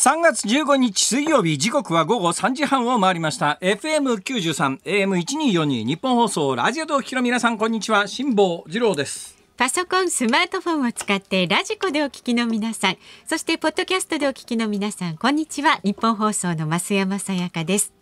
3月15日水曜日時刻は午後3時半を回りました FM93 AM1242 日本放送ラジオとお聞きの皆さんこんにちは辛坊治郎ですパソコンスマートフォンを使ってラジコでお聞きの皆さんそしてポッドキャストでお聞きの皆さんこんにちは日本放送の増山さやかです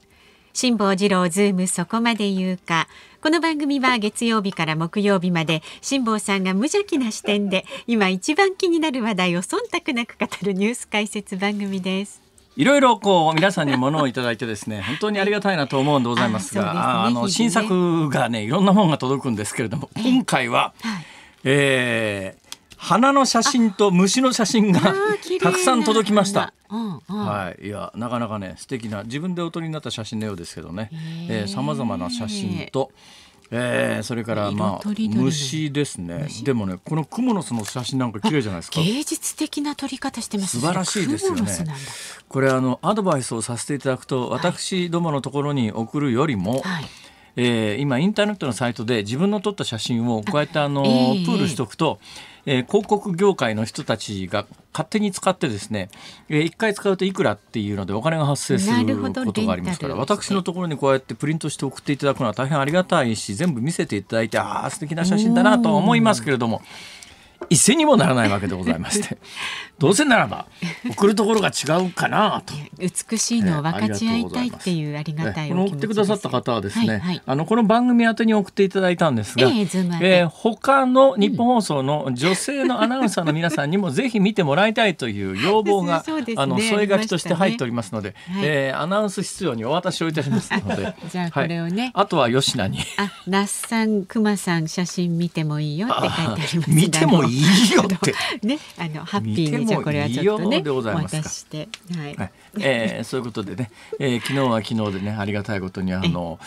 辛坊治郎ズームそこまで言うかこの番組は月曜日から木曜日まで辛坊さんが無邪気な視点で今一番気になる話題を忖度なく語るニュース解説番組ですいろいろこう皆さんにものをいただいてですね本当にありがたいなと思うんでございますが、あね、あの新作がねいろんな本が届くんですけれども今回は、はい、えー花の写真と虫の写真がたくさん届きました。うんうん、はい、いやなかなかね素敵な自分でお撮りになった写真のようですけどね、ええさまざまな写真と。えー、それからまあ虫ですねでもねこの蜘蛛の巣の写真なんか綺麗じゃないですか芸術的な撮り方してます素晴らしいですよねこれあのアドバイスをさせていただくと私どものところに送るよりも、はい、えー、今インターネットのサイトで自分の撮った写真をこうやってあのプールしておくと、えー、広告業界の人たちが勝手に使ってですね、えー、1回使うといくらっていうのでお金が発生することがありますから私のところにこうやってプリントして送っていただくのは大変ありがたいし全部見せていただいてああ素敵な写真だなと思いますけれども。一銭にもならないわけでございまして どうせならば送るところが違うかなと美しいのを分かち合いたいっていうありがたい、えー、この送ってくださった方はですね、はいはい、あのこの番組宛に送っていただいたんですが、えーえー、他の日本放送の女性のアナウンサーの皆さんにもぜひ見てもらいたいという要望が、ね、あの添え書きとして入っておりますので、ね、えー、アナウンス必要にお渡しをいたしますので じゃあこれをね、はい、あとは吉名にあ那須さん熊さん写真見てもいいよって書いてあります見てもいいよってね あのハッピーにじゃこれはちょっとねお渡してはい、はい、えー、そういうことでね、えー、昨日は昨日でねありがたいことにあの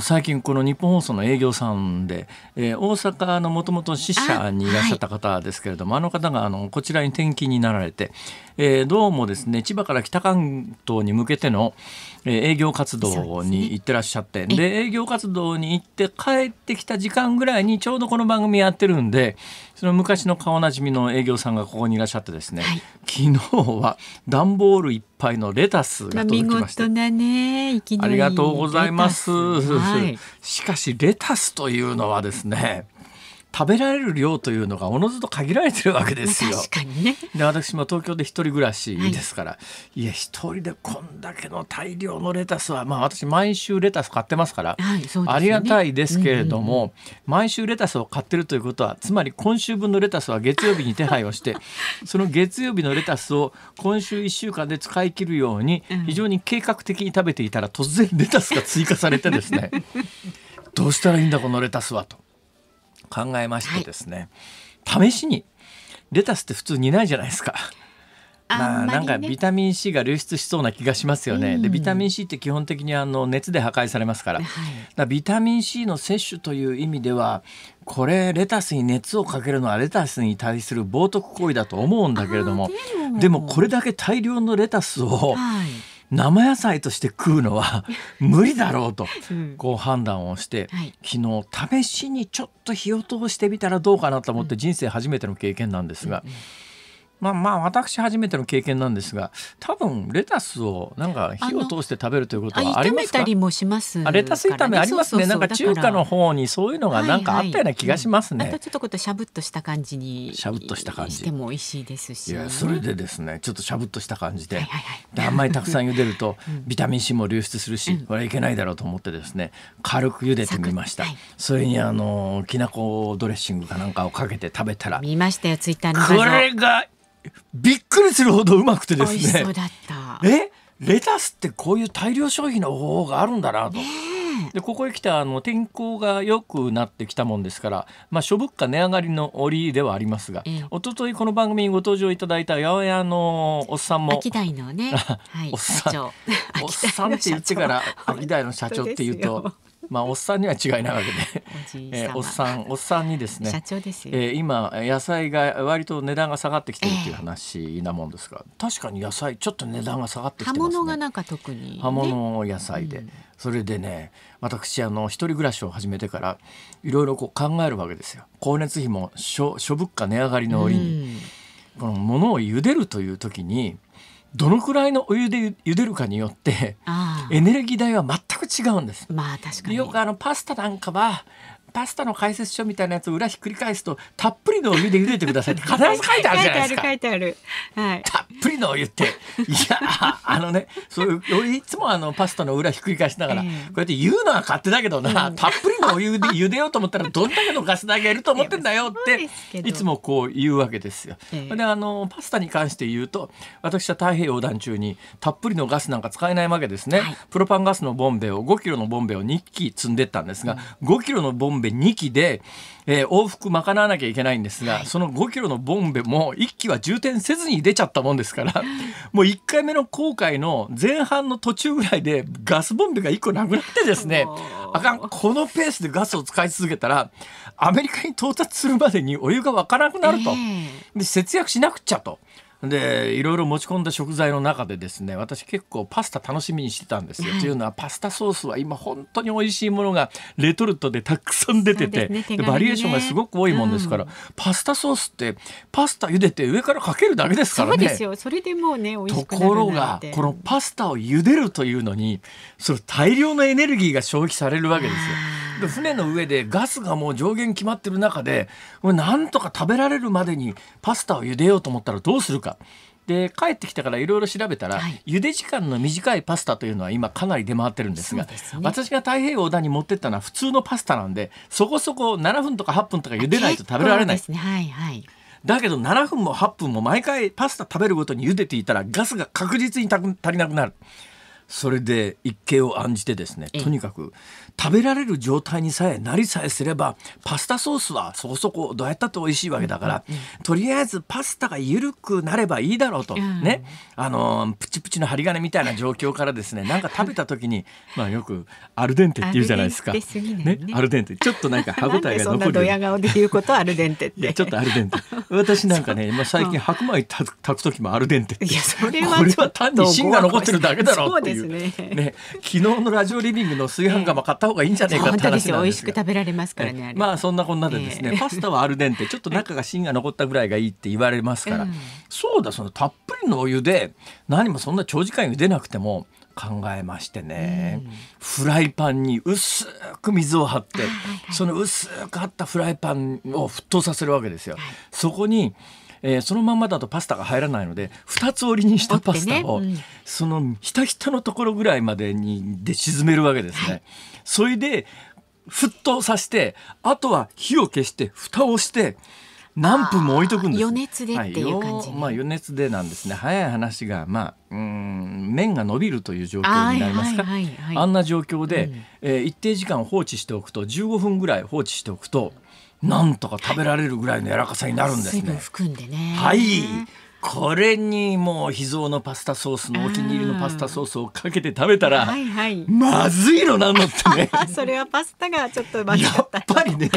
最近この日本放送の営業さんで、えー、大阪のもともと支社にいらっしゃった方ですけれどもあはい、あの方があのこちらに転勤になられて、えー、どうもですね千葉から北関東に向けての、え営業活動に行ってらっしゃってで、ね、営業活動に行って帰ってきた時間ぐらいにちょうどこの番組やってるんでその昔の顔なじみの営業さんがここにいらっしゃってですね、はい、昨日は段ボールいっぱいのレタスが届きました、まあ、ねありがとうございます、はい、しかしレタスというのはですね食べられる量というのがおのずと限られてるわけですよ。ね、で私も東京で一人暮らしですから、はい、いや一人でこんだけの大量のレタスはまあ私毎週レタス買ってますから、はいね、ありがたいですけれども、うんうん、毎週レタスを買ってるということはつまり今週分のレタスは月曜日に手配をして その月曜日のレタスを今週1週間で使い切るように非常に計画的に食べていたら突然レタスが追加されてですね どうしたらいいんだこのレタスはと。考えましてですね、はい、試しにレタスって普通煮ないじゃないですか。まあ、なんかビタミン C が流出しそうな気がしますよね。でビタミン C って基本的にあの熱で破壊されますから,、からビタミン C の摂取という意味ではこれレタスに熱をかけるのはレタスに対する冒涜行為だと思うんだけれどもでもこれだけ大量のレタスを、はい生野菜として食うのは 無理だろうと、こう判断をして、昨日試しにちょっと火を通してみたらどうかなと思って人生初めての経験なんですが。まあまあ私初めての経験なんですが多分レタスをなんか火を通して食べるということはありますか炒めたりもしますレタス炒めありますねなんか中華の方にそういうのがなんかあったような気がしますね、はいはいうん、ちょっとことしゃぶっとした感じにしゃぶっとした感じしても美味しいですし、ね、それでですねちょっとしゃぶっとした感じではいはいはいで、あんまりたくさん茹でると ビタミン C も流出するし、うん、これはいけないだろうと思ってですね軽く茹でてみました、はい、それにあのきなこドレッシングかなんかをかけて食べたら見ましたよツイッターのこれがびっくりするほどうまくてですね。美味しそうだった。え、レタスってこういう大量消費の方法があるんだなと。でここへ来てあの天候が良くなってきたもんですから、まあ、諸物価値上がりの折ではありますが、ええ、一昨日この番組にご登場いただいた八百屋のおっさんも秋代のね、はい、おっさん おっさんって言ってから秋代の社長っていうと。まあおっさんには違いないわけで、えー、おっさんおっさんにですね社長ですよ、えー、今野菜が割と値段が下がってきてるっていう話なもんですが、えー、確かに野菜ちょっと値段が下がってきてますね葉物がなんか特に、ね、葉物野菜で、うん、それでね私あの一人暮らしを始めてからいろいろこう考えるわけですよ光熱費も諸諸物価値上がりの折に、うん、この物を茹でるという時にどのくらいのお湯で茹でるかによってエネルギー代は全く違うんです。まあ確かに。よくあのパスタなんかはパスタの解説書みたいなやつ裏ひっくり返すとたっぷりのお湯で茹でてくださいって 必ず書いてあるじゃないですか。書いてあるはい、たっぷりのお湯っていやあのねそういういつもあのパスタの裏ひっくり返しながら、こうやって言うのは勝手だけどな、うん、たっぷりのお湯で茹でようと思ったらどんだけのガス投げると思ってんだよっていつもこう言うわけですよ。えー、であのパスタに関して言うと私は太平洋団中にたっぷりのガスなんか使えないわけですね。はい、プロパンガスのボンベを5キロのボンベを2機積んでったんですが、うん、5キロのボンベベ2機で、えー、往復賄わなきゃいけないんですが、はい、その5キロのボンベも1機は充填せずに出ちゃったもんですから、もう1回目の航海の前半の途中ぐらいでガスボンベが1個なくなってですね、あかん、このペースでガスを使い続けたら、アメリカに到達するまでにお湯が沸かなくなると。で節約しなくっちゃと。でいろいろ持ち込んだ食材の中でですね私結構パスタ楽しみにしてたんですよ。というのはパスタソースは今本当に美味しいものがレトルトでたくさん出てて、ねね、バリエーションがすごく多いもんですから、うん、パスタソースってパスタ茹でて上からかけるだけですからね。そうですよそれでもうねところがこのパスタを茹でるというのにその大量のエネルギーが消費されるわけですよ。で船の上でガスがもう上限決まってる中でなんとか食べられるまでにパスタを茹でようと思ったらどうするか。で帰ってきたからいろいろ調べたら、はい、茹で時間の短いパスタというのは今かなり出回ってるんですが、ね、私が太平洋だに持ってったのは普通のパスタなんでそこそこ7分とか8分とか茹でないと食べられない。ね、はい、はいだけど7分も8分も毎回パスタ食べるごとに茹でていたらガスが確実に足りなくなる。それで一計を案じてですねとにかく食べられる状態にさえなりさえすればパスタソースはそこそこどうやったって美味しいわけだから、とりあえずパスタが緩くなればいいだろうと、ねあのプチプチの針金みたいな状況からですねなんか食べた時にまあよくアルデンテって言うじゃないですか。ねアルデンテちょっとなんか歯ごたえが残る。ドヤ顔で言うことアルデンテって。ちょっとアルデンテ。私なんかね 今最近白米炊く時もアルデンテって。いやそれはこれは単に芯が残ってるだけだろうっていう。ねね、昨日のラジオリビングの炊飯釜買っった方がいいんじゃないかって話美味しく食べられますからねまあそんなこんなでですね、えー、パスタはアルデンテちょっと中が芯が残ったぐらいがいいって言われますから、うん、そうだそのたっぷりのお湯で何もそんな長時間茹でなくても考えましてね、うん、フライパンに薄く水を張って、はいはい、その薄く張ったフライパンを沸騰させるわけですよ。はい、そこにえー、そのままだとパスタが入らないので2つ折りにしたパスタを、ねうん、そのひたひたのところぐらいまでにで沈めるわけですね。はいそれで沸騰させてあとは火を消して蓋をして何分も置いとくんです余熱でっていう感じ、はい、まあ余熱でなんですね早い話がまあうん麺が伸びるという状況になりますか、はいはいはい、あんな状況で、うん、えー、一定時間放置しておくと15分ぐらい放置しておくとなんとか食べられるぐらいの柔らかさになるんですね。含んでねはいこれにもう秘蔵のパスタソースのお気に入りのパスタソースをかけて食べたら、はいはい、まずいのなんのってね それはパスタがちょっとまずやっぱりね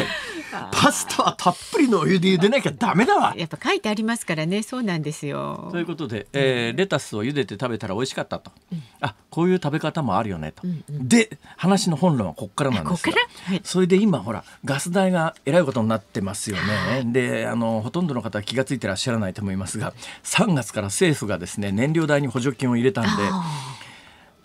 パスタはたっぷりのお湯で茹でなきゃダメだわやっぱ書いてありますからねそうなんですよということで、えー、レタスを茹でて食べたら美味しかったと、うん、あこういう食べ方もあるよねと、うんうん、で話の本論はここからなんですら、はい、それで今ほらガス代がえらいことになってますよねであのほとんどの方は気が付いてらっしゃらないと思いますが3月から政府がですね燃料代に補助金を入れたんで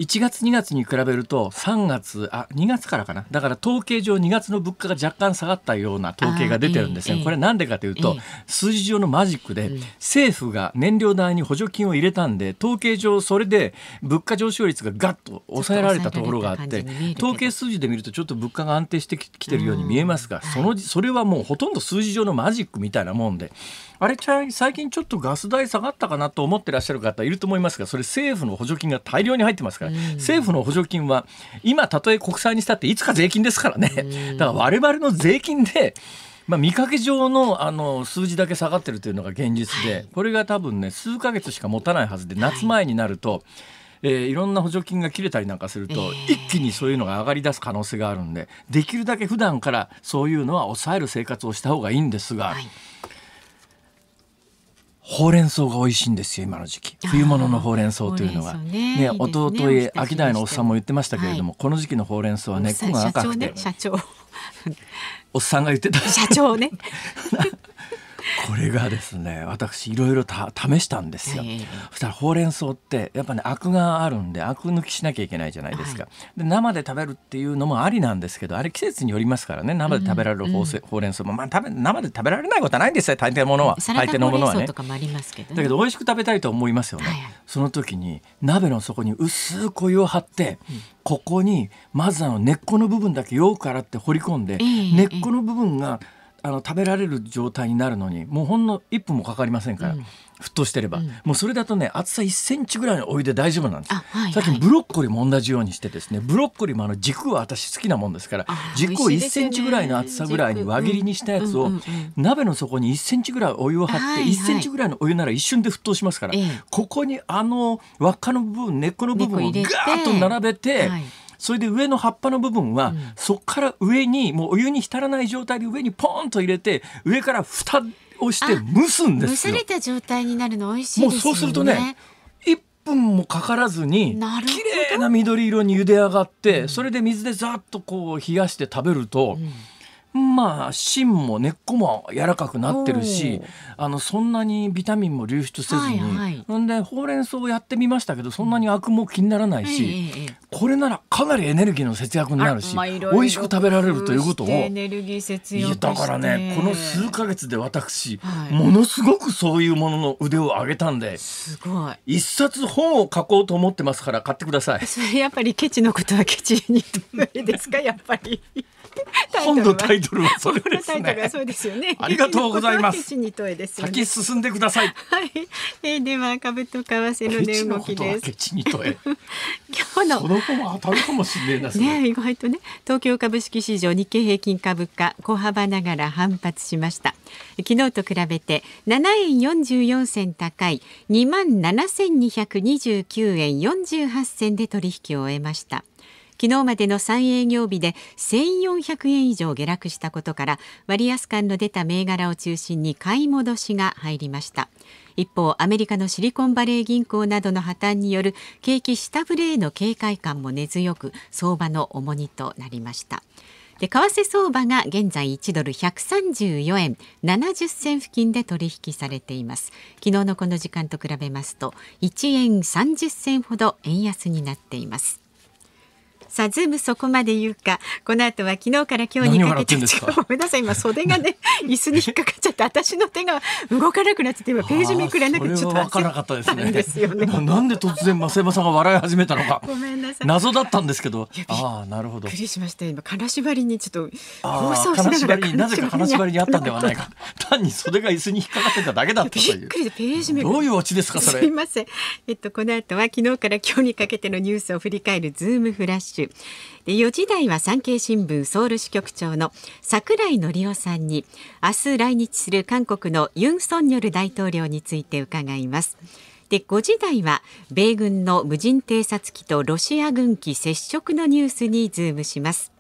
1月2月に比べると3月あ2月からかなだから統計上2月の物価が若干下がったような統計が出てるんですねこれなんでかというと、数字上のマジックで、政府が燃料代に補助金を入れたんで統計上それで物価上昇率がガッと抑えられたところがあって統計数字で見るとちょっと物価が安定してきてるように見えますが、そのそれはもうほとんど数字上のマジックみたいなもんであれ最近ちょっとガス代下がったかなと思ってらっしゃる方いると思いますがそれ政府の補助金が大量に入ってますから政府の補助金は今たとえ国債にしたっていつか税金ですからね、だから我々の税金でまあ、見かけ上のあの数字だけ下がってるというのが現実で、これが多分ね数ヶ月しか持たないはずで夏前になると、えー、いろんな補助金が切れたりなんかすると、一気にそういうのが上がりだす可能性があるんでできるだけ普段からそういうのは抑える生活をした方がいいんですが。はいほうれん草が美味しいんですよ今の時期冬物のほうれん草というのはねおととい秋代のおっさんも言ってましたけれども、はい、この時期のほうれん草は根っこが赤くて、ね、社長、おっさんが言ってた社長ね これがですね私いろいろ試したんですよ、えー、そしたらほうれん草ってやっぱねアクがあるんでアク抜きしなきゃいけないじゃないですか、はい、で生で食べるっていうのもありなんですけどあれ季節によりますからね生で食べられるほううん、ほうれん草も、まあ、食べ生で食べられないことはないんですよ大抵ものは、大抵のものはね、だけど美味しく食べたいと思いますよね、はいその時に鍋の底に薄いお湯を張って、うん、ここにまずあの根っこの部分だけよく洗って掘り込んで、えー、根っこの部分が、えーあの食べられる状態になるのにもうほんの1分もかかりませんから、うん、沸騰してれば、うん、もうそれだとね厚さ1センチぐらいのお湯で大丈夫なんです、はい、さっきブロッコリーも同じようにしてですねブロッコリーもあの軸は私好きなもんですから軸を1センチぐらいの厚さぐらいに輪切りにしたやつを、鍋の底に1センチぐらいお湯を張って、はいはい、1センチぐらいのお湯なら一瞬で沸騰しますから、ここにあの輪っかの部分根っこの部分をガーッと並べて、はい、それで上の葉っぱの部分は、そこから上にもうお湯に浸らない状態で上にポンと入れて上から蓋をして蒸すんですよ。蒸された状態になるの美味しい、ね、もうそうするとね分もかからずに綺麗な緑色に茹で上がって、それで水でざっとこう冷やして食べると、まあ芯も根っこも柔らかくなってるしあのそんなにビタミンも流出せずに、はいはい、んでほうれん草をやってみましたけどそんなにアクも気にならないし、うんこれならかなりエネルギーの節約になるし、まあ、いろいろ美味しく食べられるということをエネルギー節約だからねこの数か月で私、はい、ものすごくそういうものの腕を上げたんですごい一冊本を書こうと思ってますから買ってください。それやっぱりケチのことはケチにですかやっぱり本のタイトルはそれですね。タイトルはそうですよね。ありがとうございます。ね、先進んでください。はい。えー、では株と為替の値動きです。今日のその子も当たるかもしれないね。意外とね、東京株式市場日経平均株価小幅ながら反発しました。昨日と比べて七円四十四銭高い二万七千二百二十九円四十八銭で取引を終えました。昨日までの3営業日で1400円以上下落したことから割安感の出た銘柄を中心に買い戻しが入りました一方アメリカのシリコンバレー銀行などの破綻による景気下振れへの警戒感も根強く相場の重荷となりましたで為替相場が現在1ドル134円70銭付近で取引されています昨日のこの時間と比べますと1円30銭ほど円安になっていますさあズームそこまで言うかこの後は昨日から今日にかけてごめんなさい今袖がね 椅子に引っかかっちゃって私の手が動かなくなってて今ページめくれなくてちょっと分からなかったですねですよね なんで突然増山さんが笑い始めたのかごめんなさい謎だったんですけどああなるほどびっくりしました今金縛りにちょっと放送しながらなぜか金縛りにあったんではないか単に袖が椅子に引っかかってただけだったというびっくりでページめどういうオチですかそれすいませんえっとこの後は昨日から今日にかけてのニュースを振り返るズームフラッシュ手で4時台は産経新聞ソウル支局長の桜井則夫さんに明日来日する韓国のユン・ソンニョル大統領について伺います。で5時台は米軍の無人偵察機とロシア軍機接触のニュースにズームします。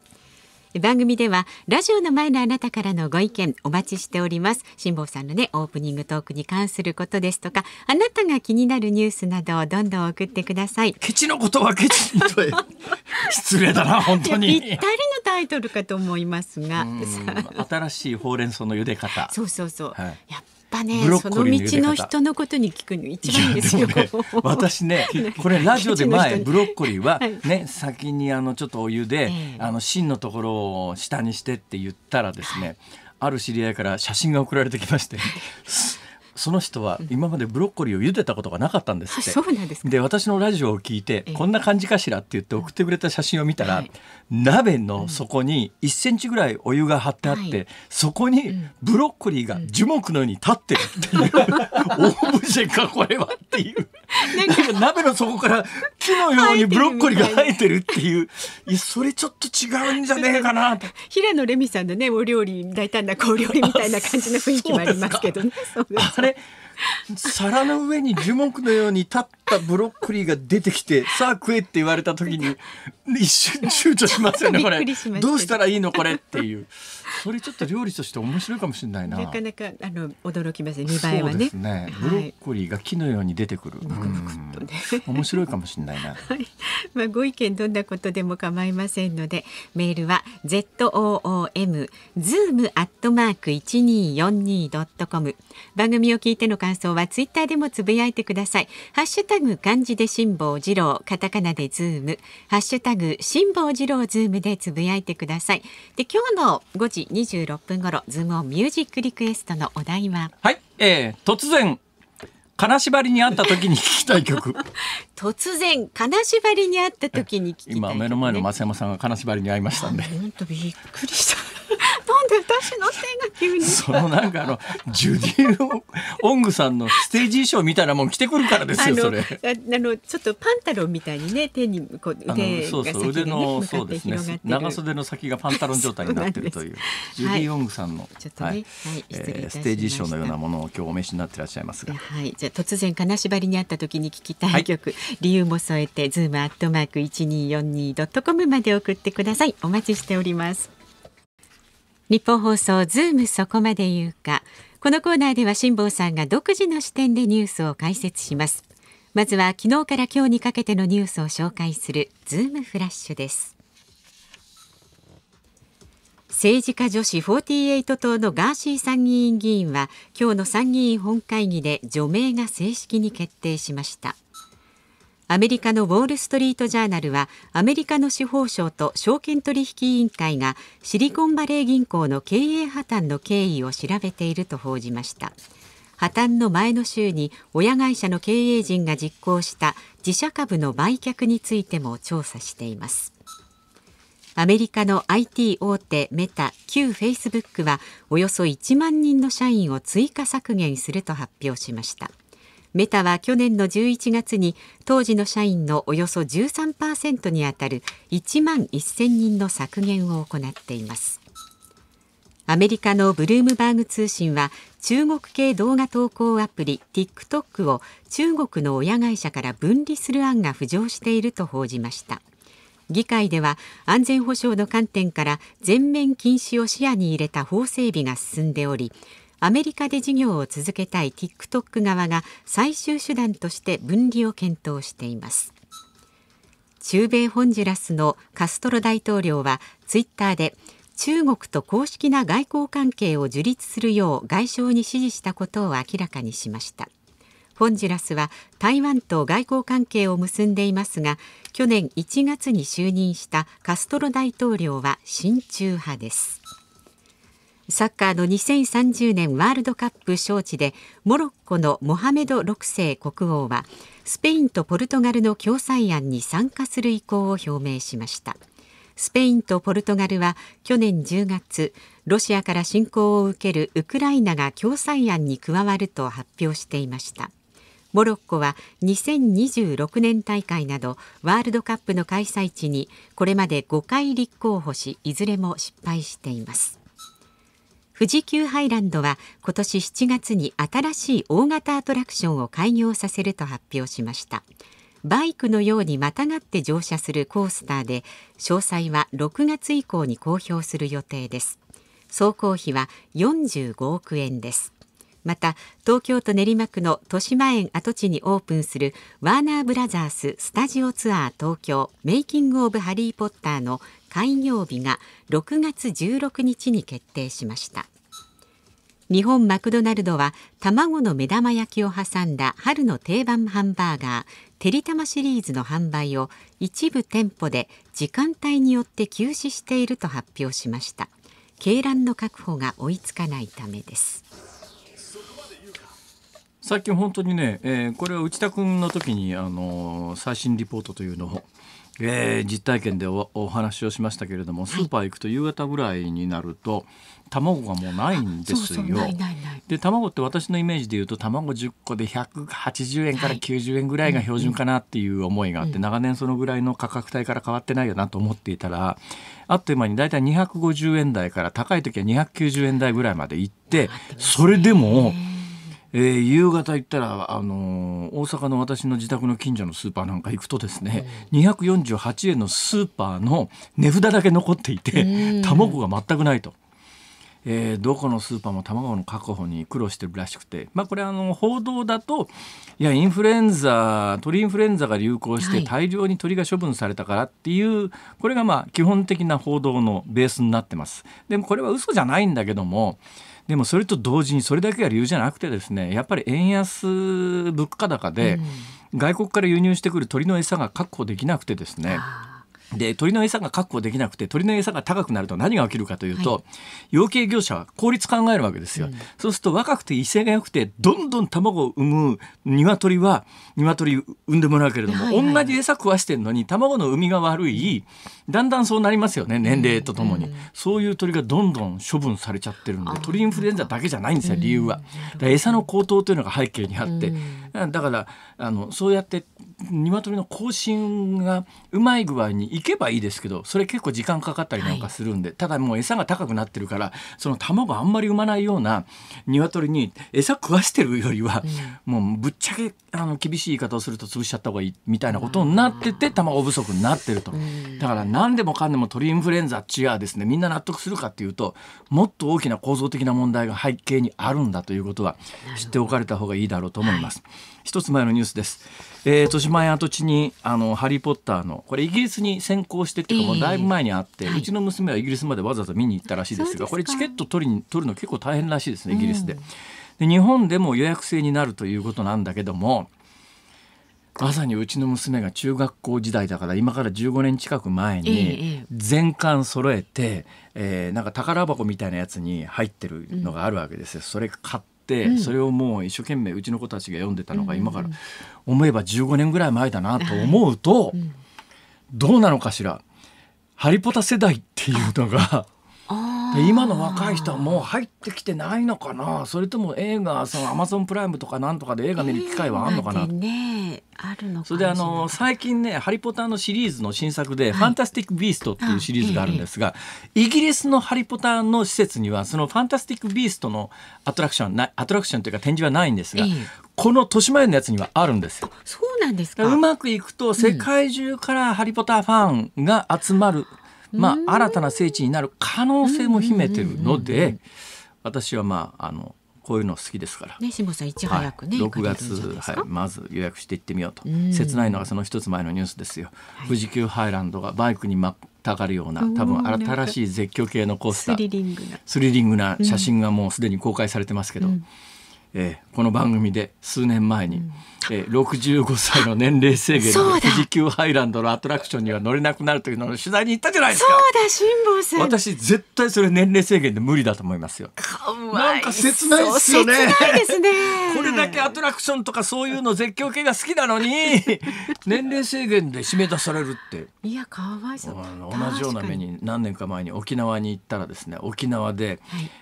番組ではラジオの前のあなたからのご意見お待ちしております辛坊さんのねオープニングトークに関することですとかあなたが気になるニュースなどをどんどん送ってくださいケチのことはケチにと 失礼だな本当にぴったりのタイトルかと思いますが新しいほうれん草の茹で方そうそうそう、はい、やっぱねその道の人のことに聞くの一番いいですよ、ね、私ね これラジオで前ブロッコリーはね、はい、先にあのちょっとお湯で、あの芯のところを下にしてって言ったらですね、ある知り合いから写真が送られてきまして その人は今までブロッコリーを茹でたことがなかったんですって、そうなんですで私のラジオを聞いて、こんな感じかしらって言って送ってくれた写真を見たら、鍋の底に1センチぐらいお湯が張ってあって、そこにブロッコリーが樹木のように立ってるっていう、オブジェかこれはっていうなんか鍋の底から木のようにブロッコリーが生えてるっていういやそれちょっと違うんじゃねえかなと平野レミさんのねお料理大胆な小料理みたいな感じの雰囲気もありますけどね。あ れ皿の上に樹木のように立ったブロッコリーが出てきて さあ食えって言われた時に一瞬躊躇しますよねこれどうしたらいいのこれっていう。それちょっと料理として面白いかもしれないな。なかなかあの驚きますね。見栄はね。ねブロッコリーが木のように出てくる。面白いかもしれないな。はい、まあご意見どんなことでも構いませんので、メールは z o o m zoom アットマーク一二四二ドットコム。番組を聞いての感想はツイッターでもつぶやいてください。ハッシュタグ漢字で辛坊治郎、カタカナでズーム、ハッシュタグ辛坊治郎ズームでつぶやいてください。で今日の5時時26分頃ズームオンミュージックリクエストのお題ははい、えー、突然金縛りにあった時に聞きたい曲 突然金縛りにあった時に、ね、今目の前の増山さんが金縛りに会いましたんで本当びっくりした私のせいが急に。そのなんかあの、ジュディ・オングさんのステージ衣装みたいなもん着てくるからですよ、それ。あの、ちょっとパンタロンみたいにね、手に、こう、腕そうそう、腕の、そうですね。長袖の先がパンタロン状態になってるという。ジュディ・オングさんの、ちょっとね、ステージ衣装のようなものを今日お召しになってらっしゃいますが。はい、じゃ突然金縛りにあった時に聞きたい曲、理由も添えて、ズームアットマーク一二四二ドットコムまで送ってください。お待ちしております。日本放送ズームそこまで言うかこのコーナーでは辛坊さんが独自の視点でニュースを解説しますまずは昨日から今日にかけてのニュースを紹介するズームフラッシュです政治家女子48党のガーシー参議院議員は今日の参議院本会議で除名が正式に決定しましたアメリカのウォール・ストリート・ジャーナルはアメリカの司法省と証券取引委員会がシリコンバレー銀行の経営破綻の経緯を調べていると報じました破綻の前の週に親会社の経営陣が実行した自社株の売却についても調査していますアメリカの IT 大手メタ旧フェイスブックはおよそ1万人の社員を追加削減すると発表しましたメタは去年の11月に当時の社員のおよそ13%にあたる1万1000人の削減を行っていますアメリカのブルームバーグ通信は中国系動画投稿アプリ TikTok を中国の親会社から分離する案が浮上していると報じました議会では安全保障の観点から全面禁止を視野に入れた法整備が進んでおりアメリカで事業を続けたい TikTok 側が最終手段として分離を検討しています中米ホンジュラスのカストロ大統領はツイッターで中国と公式な外交関係を樹立するよう外相に指示したことを明らかにしましたホンジュラスは台湾と外交関係を結んでいますが去年1月に就任したカストロ大統領は親中派ですサッカーの2030年ワールドカップ招致でモロッコのモハメド6世国王はスペインとポルトガルの共催案に参加する意向を表明しましたスペインとポルトガルは去年10月ロシアから侵攻を受けるウクライナが共催案に加わると発表していましたモロッコは2026年大会などワールドカップの開催地にこれまで5回立候補しいずれも失敗しています富士急ハイランドは今年7月に新しい大型アトラクションを開業させると発表しましたバイクのようにまたがって乗車するコースターで詳細は6月以降に公表する予定です総工費は45億円ですまた東京都練馬区の豊島園跡地にオープンするワーナーブラザーススタジオツアー東京メイキング・オブ・ハリー・ポッターの開業日が6月16日に決定しました日本マクドナルドは卵の目玉焼きを挟んだ春の定番ハンバーガーてりたまシリーズの販売を一部店舗で時間帯によって休止していると発表しました鶏卵の確保が追いつかないためです最近本当にね、えー、これは内田君の時にあのー、最新リポートというのをえー、実体験でおお話をしましたけれどもスーパー行くと夕方ぐらいになると、卵がもうないんですよ。で卵って私のイメージで言うと卵10個で180円から90円ぐらいが標準かなっていう思いがあって、長年そのぐらいの価格帯から変わってないよなと思っていたらあっという間に大体250円台から高い時は290円台ぐらいまで行って、それでも。えー、夕方行ったら、あのー、大阪の私の自宅の近所のスーパーなんか行くとですね、うん、248円のスーパーの値札だけ残っていて、うん、卵が全くないと。えー、どこのスーパーも卵の確保に苦労してるらしくて、まあ、これあの報道だといやインフルエンザ鳥インフルエンザが流行して大量に鳥が処分されたからっていう、はい、これがまあ基本的な報道のベースになってます。でもこれは嘘じゃないんだけどもでもそれと同時にそれだけが理由じゃなくてですねやっぱり円安物価高で外国から輸入してくる鳥の餌が確保できなくてですね、うんで鳥の餌が確保できなくて鳥の餌が高くなると何が起きるかというと、はい、養鶏業者は効率考えるわけですよ、うん、そうすると若くて威勢が良くてどんどん卵を産む鶏は鶏産んでもらうけれども、はいはい、同じ餌食わしてるのに卵の産みが悪いだんだんそうなりますよね年齢とともに、うん、そういう鳥がどんどん処分されちゃってるんで鳥インフルエンザだけじゃないんですよ理由は。餌の高騰というのが背景にあって、だからあのそうやって鶏の更新がうまい具合にいけばいいですけどそれ結構時間かかったりなんかするんで、はい、ただもう餌が高くなってるからその卵あんまり産まないような鶏に餌食わしてるよりは、うん、もうぶっちゃけあの厳しい言い方をすると潰しちゃった方がいいみたいなことになってて卵不足になってると、うん、だから何でもかんでも鳥インフルエンザチアですねみんな納得するかっていうともっと大きな構造的な問題が背景にあるんだということは知っておかれた方がいいだろうと思います。はい一つ前のニュースです。えー、豊島屋跡地にあのハリー・ポッターのこれイギリスに先行してっていうかもうだいぶ前にあって、えーはい、うちの娘はイギリスまでわざわざ見に行ったらしいですがこれチケット取りに取るの結構大変らしいですねイギリスでうん、で日本でも予約制になるということなんだけどもまさにうちの娘が中学校時代だから今から15年近く前に全巻揃えて、えー、なんか宝箱みたいなやつに入ってるのがあるわけですよ。それ買っ、それをもう一生懸命うちの子たちが読んでたのが今から思えば15年ぐらい前だなと思うと、どうなのかしら「ハリポタ世代」っていうのが今の若い人はもう入ってきてないのかなそれとも映画そのアマゾンプライムとかなんとかで映画見る機会はあるのかな、ね、あるのそれであの最近ね「ハリポタ」のシリーズの新作で「ファンタスティック・ビースト」っていうシリーズがあるんですが、イギリスの「ハリポタ」の施設にはその「ファンタスティック・ビースト」のアトラクションなアトラクションというか展示はないんですが、この豊島園のやつにはあるんですよ。そうなんですかうまくいくと世界中からハリポタファンが集まる、うんまあ、新たな聖地になる可能性も秘めてるので私はまああのこういうの好きですから。ね、さんいち早くね、はい、6月はい、まず予約していってみようと。切ないのがその一つ前のニュースですよ。はい、富士急ハイランドがバイクにまったがるような多分新しい絶叫系のコースタースリリングな写真がもうすでに公開されてますけど、うん、えー、この番組で数年前に、うえー、65歳の年齢制限で富士急ハイランドのアトラクションには乗れなくなるというのを取材に行ったじゃないですかそうだ辛坊さん私絶対それ年齢制限で無理だと思いますよかわなんか切ないですよねですね これだけアトラクションとかそういうの絶叫系が好きなのに 年齢制限で締め出されるっていやかわいそう同じような目に何年か前に沖縄に行ったらですね沖縄で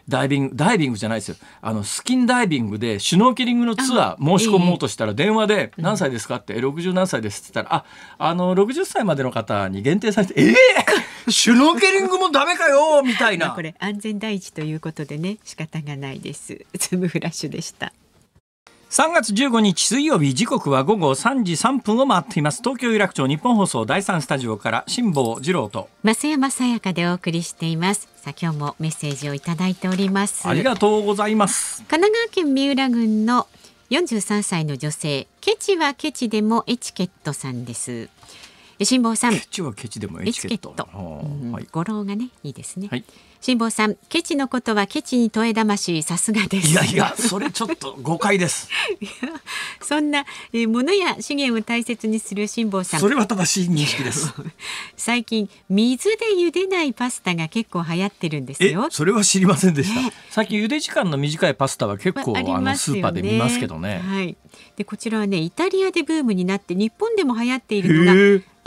ダイビング、はい、ダイビングじゃないですよあのスキンダイビングでシュノーケリングのツアー申し込もうとしたら電話で「何歳ですか?」って「60何歳です」って言ったら「ああの60歳までの方に限定されてええー、シュノーケリングもダメかよ!」みたいな。これ安全第一ということでね仕方がないです。ズームフラッシュでした。3月15日水曜日時刻は午後3時3分を回っています東京有楽町日本放送第3スタジオから辛坊治郎と増山さやかでお送りしていますさあ今日もメッセージをいただいておりますありがとうございます神奈川県三浦郡の43歳の女性ケチはケチでもエチケットさんです辛坊さんケチはケチでもエチケットケ、うんはい、語呂がねいいですね、はい辛坊さん、ケチのことはケチに問え魂、さすがです。いやいや、それちょっと誤解です。そんな、えー、物や資源を大切にする辛坊さん。それは正しい認識です。最近、水で茹でないパスタが結構流行ってるんですよ。それは知りませんでした。最近茹で時間の短いパスタは結構、まあ、あのスーパーで見ますけどね。はい。でこちらはねイタリアでブームになって日本でも流行っているのが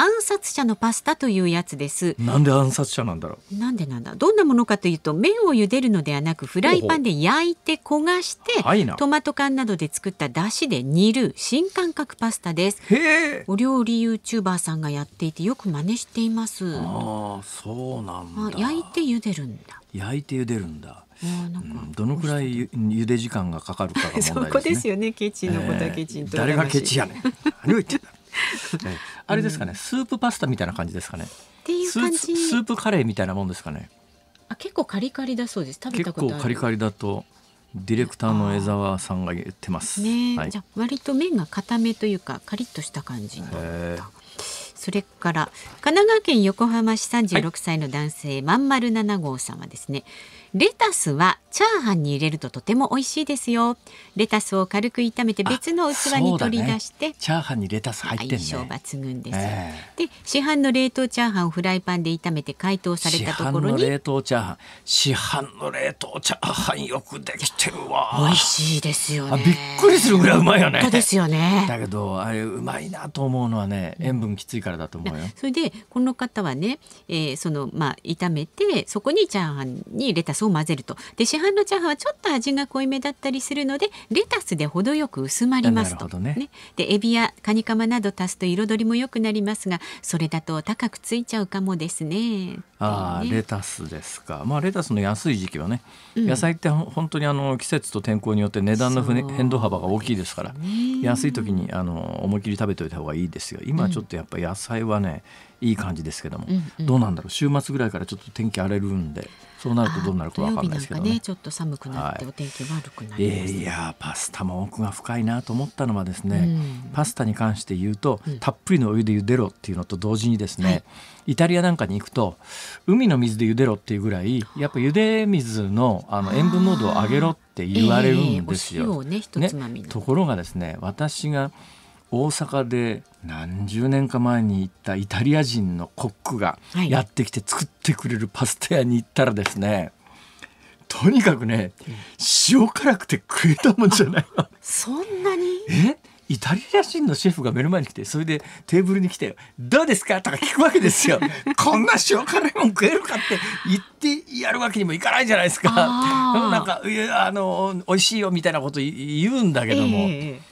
暗殺者のパスタというやつですなんで暗殺者なんだろうなんでなんだどんなものかというと麺を茹でるのではなくフライパンで焼いて焦がしてトマト缶などで作った出汁で煮る新感覚パスタですお料理ユーチューバーさんがやっていてよく真似していますああそうなんだ焼いて茹でるんだ焼いて茹でるんだどのくらい茹で時間がかかるかが問題ですね そこですよねケチのことはケチ、えー、誰がケチやねん何を言ってんだ あれですかね、スープパスタみたいな感じですかね。っていう感じ。スープカレーみたいなもんですかね。あ、結構カリカリだそうです。食べたこと結構カリカリだと。ディレクターの江澤さんが言ってます。ね、はい、じゃ割と麺が固めというかカリッとした感じになった。それから神奈川県横浜市36歳の男性、まんまる7号さんはですね、レタスはチャーハンに入れるととても美味しいですよレタスを軽く炒めて別の器に取り出して、ね、チャーハンにレタス入ってんね相性抜群です、えー、で市販の冷凍チャーハンをフライパンで炒めて解凍されたところに冷凍チャーハン市販の冷凍チャーハンよくできてるわ美味しいですよねびっくりするぐらいうまいよね本当ですよねだけどあれうまいなと思うのはね塩分きついからだと思うよそれでこの方はね、えー、そのまあ炒めてそこにチャーハンにレタススを混ぜるとで市販のチャーハンはちょっと味が濃いめだったりするのでレタスで程よく薄まりますと、ね、ね、でエビやカニカマなど足すと彩りも良くなりますがそれだと高くついちゃうかもですね。あ、ね、レタスですか、まあ、レタスの安い時期はね、うん、野菜って本当にあの季節と天候によって値段の変動幅が大きいですから安い時にあの思い切り食べておいた方がいいですよ今ちょっとやっぱ野菜はね、うんいい感じですけども、うんうん、どうなんだろう週末ぐらいからちょっと天気荒れるんでそうなるとどうなるか分かんないですけどね、ね、ちょっと寒くなってお天気悪くなはいいやパスタも奥が深いなと思ったのはですね、うん、パスタに関して言うと、うん、たっぷりのお湯で茹でろっていうのと同時にですね、はい、イタリアなんかに行くと海の水で茹でろっていうぐらいやっぱ茹で水のあの塩分濃度を上げろって言われるんですよ。えーね、ところがですね私が大阪で何十年か前に行ったイタリア人のコックがやってきて作ってくれるパスタ屋に行ったらですね、とにかくね塩辛くて食えたもんじゃない そんなにえイタリア人のシェフが目の前に来てそれでテーブルに来て「どうですか?」とか聞くわけですよ。こんな塩辛いもん食えるかって言ってやるわけにもいかないじゃないですか。なんかあの美味しいよみたいなこと言うんだけども。えー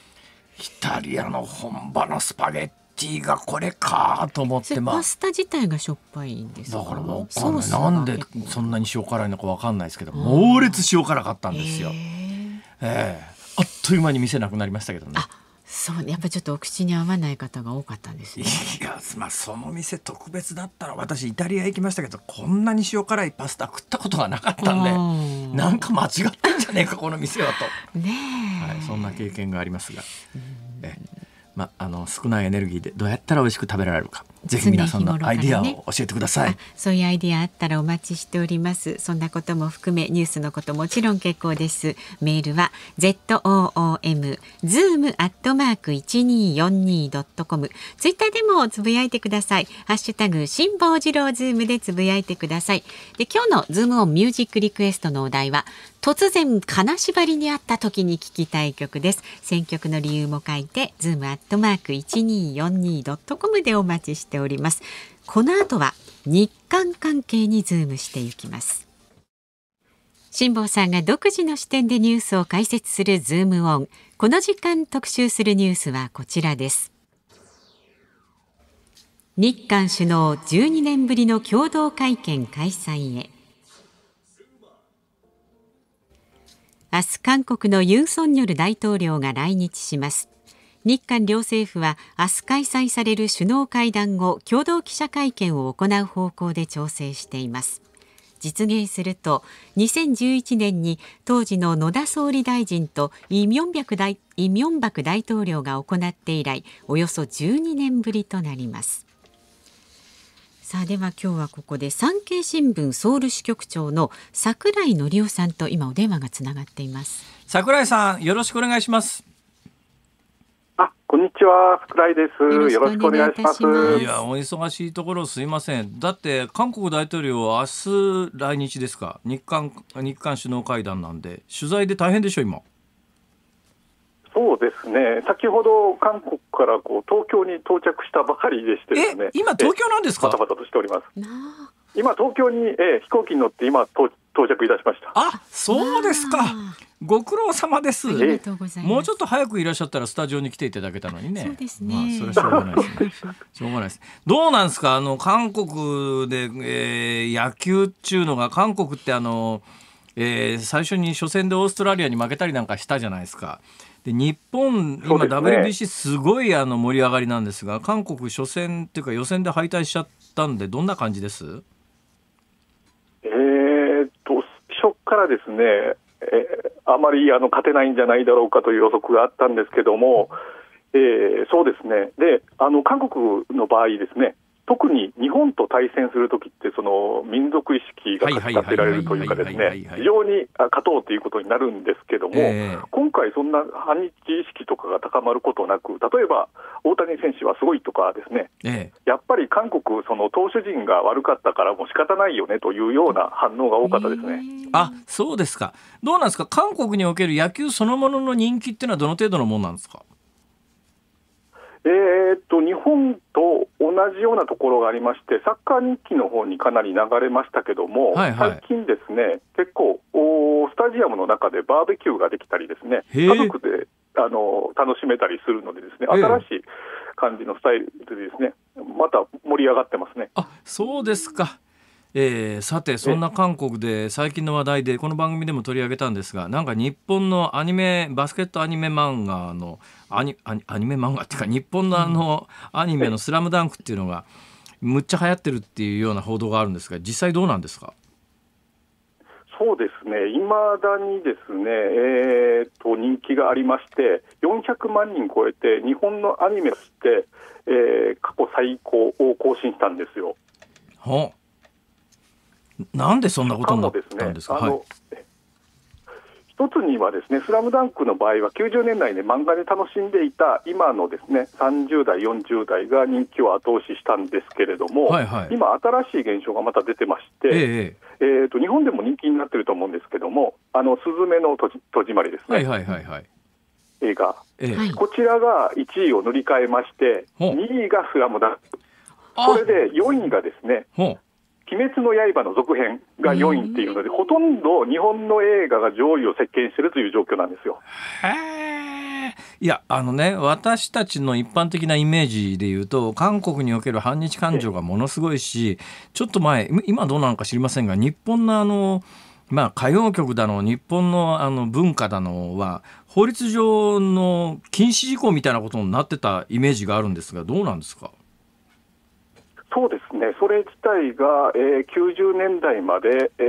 イタリアの本場のスパゲッティがこれかと思ってまあパスタ自体がしょっぱいんですだからもうんななんでそんなに塩辛いのかわかんないですけど猛烈塩辛かったんですよ、えー、えー、あっという間に店なくなりましたけどねそうやっぱちょっとお口に合わない方が多かったんですね。いやまあその店特別だったら私イタリア行きましたけどこんなに塩辛いパスタ食ったことがなかったんでなんか間違ってんじゃねえかこの店はと。ねはい、そんな経験がありますが、えまああの少ないエネルギーでどうやったら美味しく食べられるか。ぜひ皆さんのアイディアを教えてください、ね、そういうアイディアあったらお待ちしておりますそんなことも含めニュースのこともちろん結構ですメールは ZOOM zoom アットマーク 1242.com ツイッターでもつぶやいてくださいハッシュタグ辛坊治郎ズームでつぶやいてくださいで今日のズームオンミュージックリクエストのお題は突然金縛りにあった時に聞きたい曲です選曲の理由も書いてズームアットマーク 1242.com でお待ちしておりますこの後は日韓関係にズームしていきます辛坊さんが独自の視点でニュースを解説するズームオンこの時間特集するニュースはこちらです日韓首脳12年ぶりの共同会見開催へ明日韓国のユン・ソンニョル大統領が来日します日韓両政府は明日開催される首脳会談後共同記者会見を行う方向で調整しています実現すると2011年に当時の野田総理大臣とイ・ミョンビク大イ・ミョンバク大統領が行って以来およそ12年ぶりとなりますさあでは今日はここで産経新聞ソウル支局長の櫻井紀夫さんと今お電話がつながっています櫻井さんよろしくお願いしますあこんにちは櫻井ですよろしくお願いしますいやお忙しいところすいませんだって韓国大統領明日来日ですか日韓日韓首脳会談なんで取材で大変でしょ今そうですね、先ほど韓国からこう東京に到着したばかりでしてですね。今東京なんですか。バタバタとしております。今東京に、えー、飛行機に乗って今到着いたしました。あ、そうですか。ご苦労様です。ありがとうございます。もうちょっと早くいらっしゃったらスタジオに来ていただけたのにね。そうですね。まあそれはしょうがないですね。しょうがないです。どうなんですかあの韓国で、えー、野球っていうのが韓国ってあの、えー、最初に初戦でオーストラリアに負けたりなんかしたじゃないですか。で日本、今、WBC すごいあの盛り上がりなんですが、韓国、初戦というか予選で敗退しちゃったんで、どんな感じですえーと、最初からですね、えー、あまりあの勝てないんじゃないだろうかという予測があったんですけども、えー、そうですねであの韓国の場合ですね、特に日本と対戦するときって、その民族意識がかき立てられるというか、ですね非常に勝とうということになるんですけども、えー、今回、そんな反日意識とかが高まることなく、例えば大谷選手はすごいとかですね、えー、やっぱり韓国、その投手陣が悪かったからもう仕方ないよねというような反応が多かったですね。あそうですか、どうなんですか、韓国における野球そのものの人気っていうのは、どの程度のものなんですか。えー、っと日本と同じようなところがありまして、サッカー日記の方にかなり流れましたけども、はいはい、最近ですね、結構お、スタジアムの中でバーベキューができたりですね、家族であの楽しめたりするので、ですね新しい感じのスタイルでですね、また盛り上がってますね。あそうですかえー、さてそんな韓国で最近の話題でこの番組でも取り上げたんですがなんか日本のアニメバスケットアニメ漫画のアニアニメ漫画っていうか日本のあのアニメの「スラムダンクっていうのがむっちゃ流行ってるっていうような報道があるんですが実際どうなんですかそうですね、いまだにですね、えーと、人気がありまして、400万人超えて、日本のアニメとして、えー、過去最高を更新したんですよ。はなんでそんなことになったんですか。一つにはですね、スラムダンクの場合は90年代で、ね、漫画で楽しんでいた今のですね、30代、40代が人気を後押ししたんですけれども、はいはい、今新しい現象がまた出てまして、えええーと、日本でも人気になってると思うんですけども、あの、スズメの戸締まりですね。はい映画、こちらが1位を塗り替えまして、2位がスラムダンク。これで4位がですね、鬼滅の刃の続編が4位っていうので、ほとんど日本の映画が上位を席巻してるという状況なんですよ。いやあのね私たちの一般的なイメージでいうと韓国における反日感情がものすごいしちょっと前今どうなのか知りませんが日本のあのまあ歌謡曲だの日本のあの文化だのは法律上の禁止事項みたいなことになってたイメージがあるんですがどうなんですかそうですね、それ自体が、えー、90年代まで、え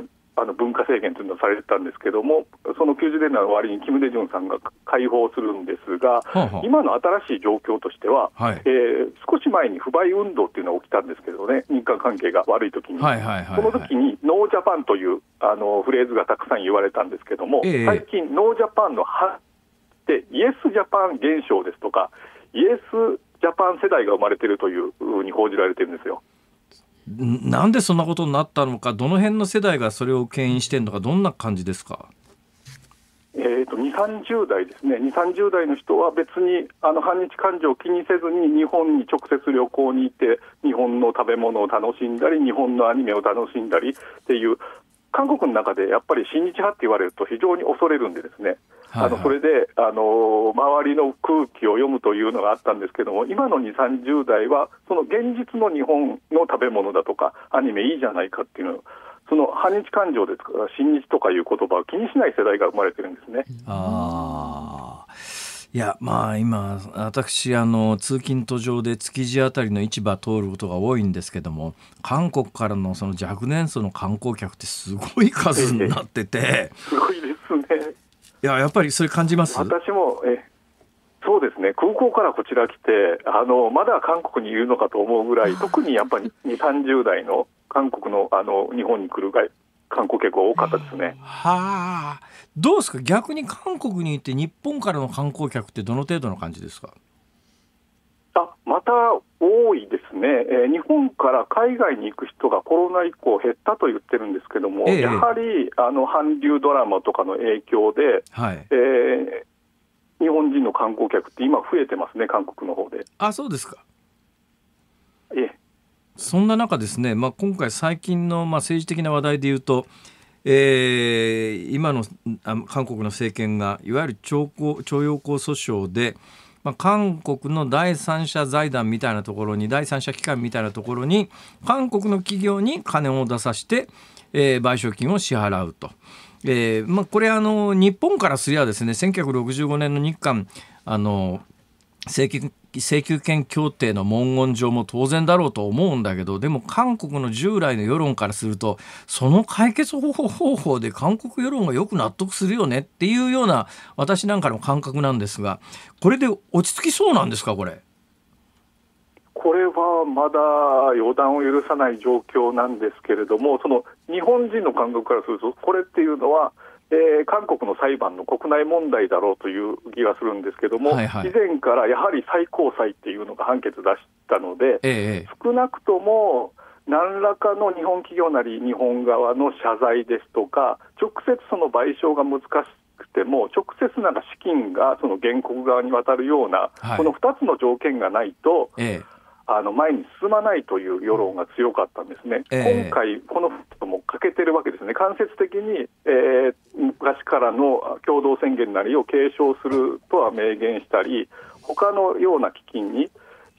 ー、あの文化制限というのをされてたんですけども、その90年代の終わりにキム・デジュンさんが解放するんですが、はは今の新しい状況としては、はい、えー、少し前に不買運動というのが起きたんですけどね、日韓関係が悪いときに、その時にノージャパンというあのフレーズがたくさん言われたんですけども、えー、最近、ノージャパンの反って、イエスジャパン現象ですとか、イエスジャパン世代が生まれてるというふうに報じられてるんですよ。なんでそんなことになったのか、どの辺の世代がそれを牽引してるのか、どんな感じですか。えーと、と2 30代ですね、2 30代の人は別にあの反日感情を気にせずに、日本に直接旅行に行って、日本の食べ物を楽しんだり、日本のアニメを楽しんだりっていう、韓国の中でやっぱり親日派って言われると非常に恐れるんでですね、はいはい、あのそれで、あの周りの空気を読むというのがあったんですけども今の2 3 0代はその現実の日本の食べ物だとかアニメいいじゃないかっていうのその反日感情ですから親日とかいう言葉を気にしない世代が生まれてるんですね。あーいやまあ今私あの通勤途上で築地辺りの市場通ることが多いんですけども韓国からのその若年層の観光客ってすごい数になってて、すごいですねいややっぱりそれ感じます私もえそうですね空港からこちら来てあのまだ韓国にいるのかと思うぐらい 特にやっぱり2 3 0代の韓国のあの日本に来る観光客が多かったですね。はあ、どうですか、逆に韓国に行って、日本からの観光客ってどの程度の感じですかあまた多いですね、えー、日本から海外に行く人がコロナ以降減ったと言ってるんですけども、ええ、やはりあの韓流ドラマとかの影響で、はいえー、日本人の観光客って今、増えてますね、韓国の方で。あそうですかそんな中ですね、まあ、今回最近のまあ政治的な話題でいうと、えー、今の韓国の政権がいわゆる徴徴用工訴訟で、まあ、韓国の第三者財団みたいなところに第三者機関みたいなところに韓国の企業に金を出させて、えー、賠償金を支払うと。えーまあ、これあの日本からすりゃですね1965年の日韓あの請求請求権協定の文言上も当然だろうと思うんだけどでも韓国の従来の世論からするとその解決方法で韓国世論がよく納得するよねっていうような私なんかの感覚なんですがこれで落ち着きそうなんですかこれ。これはまだ予断を許さない状況なんですけれどもその日本人の感覚からするとこれっていうのはえー、韓国の裁判の国内問題だろうという気がするんですけども、はいはい、以前からやはり最高裁っていうのが判決出したので、ええ、少なくとも何らかの日本企業なり日本側の謝罪ですとか直接その賠償が難しくても直接なんか資金がその原告側に渡るような、はい、この2つの条件がないと、ええあの前に進まないという世論が強かったんですね、えー、今回、このことも欠けてるわけですね、間接的に、えー、昔からの共同宣言なりを継承するとは明言したり、他のような基金に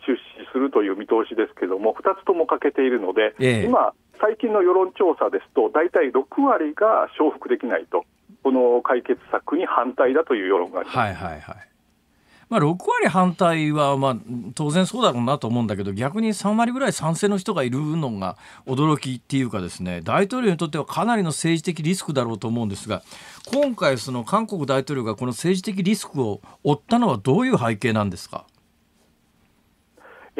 出資するという見通しですけれども、2つとも欠けているので、えー、今、最近の世論調査ですと、大体6割が承服できないと、この解決策に反対だという世論があります。はいはいはいまあ、6割反対はまあ当然そうだろうなと思うんだけど逆に3割ぐらい賛成の人がいるのが驚きっていうかですね大統領にとってはかなりの政治的リスクだろうと思うんですが今回その韓国大統領がこの政治的リスクを負ったのはどういう背景なんですか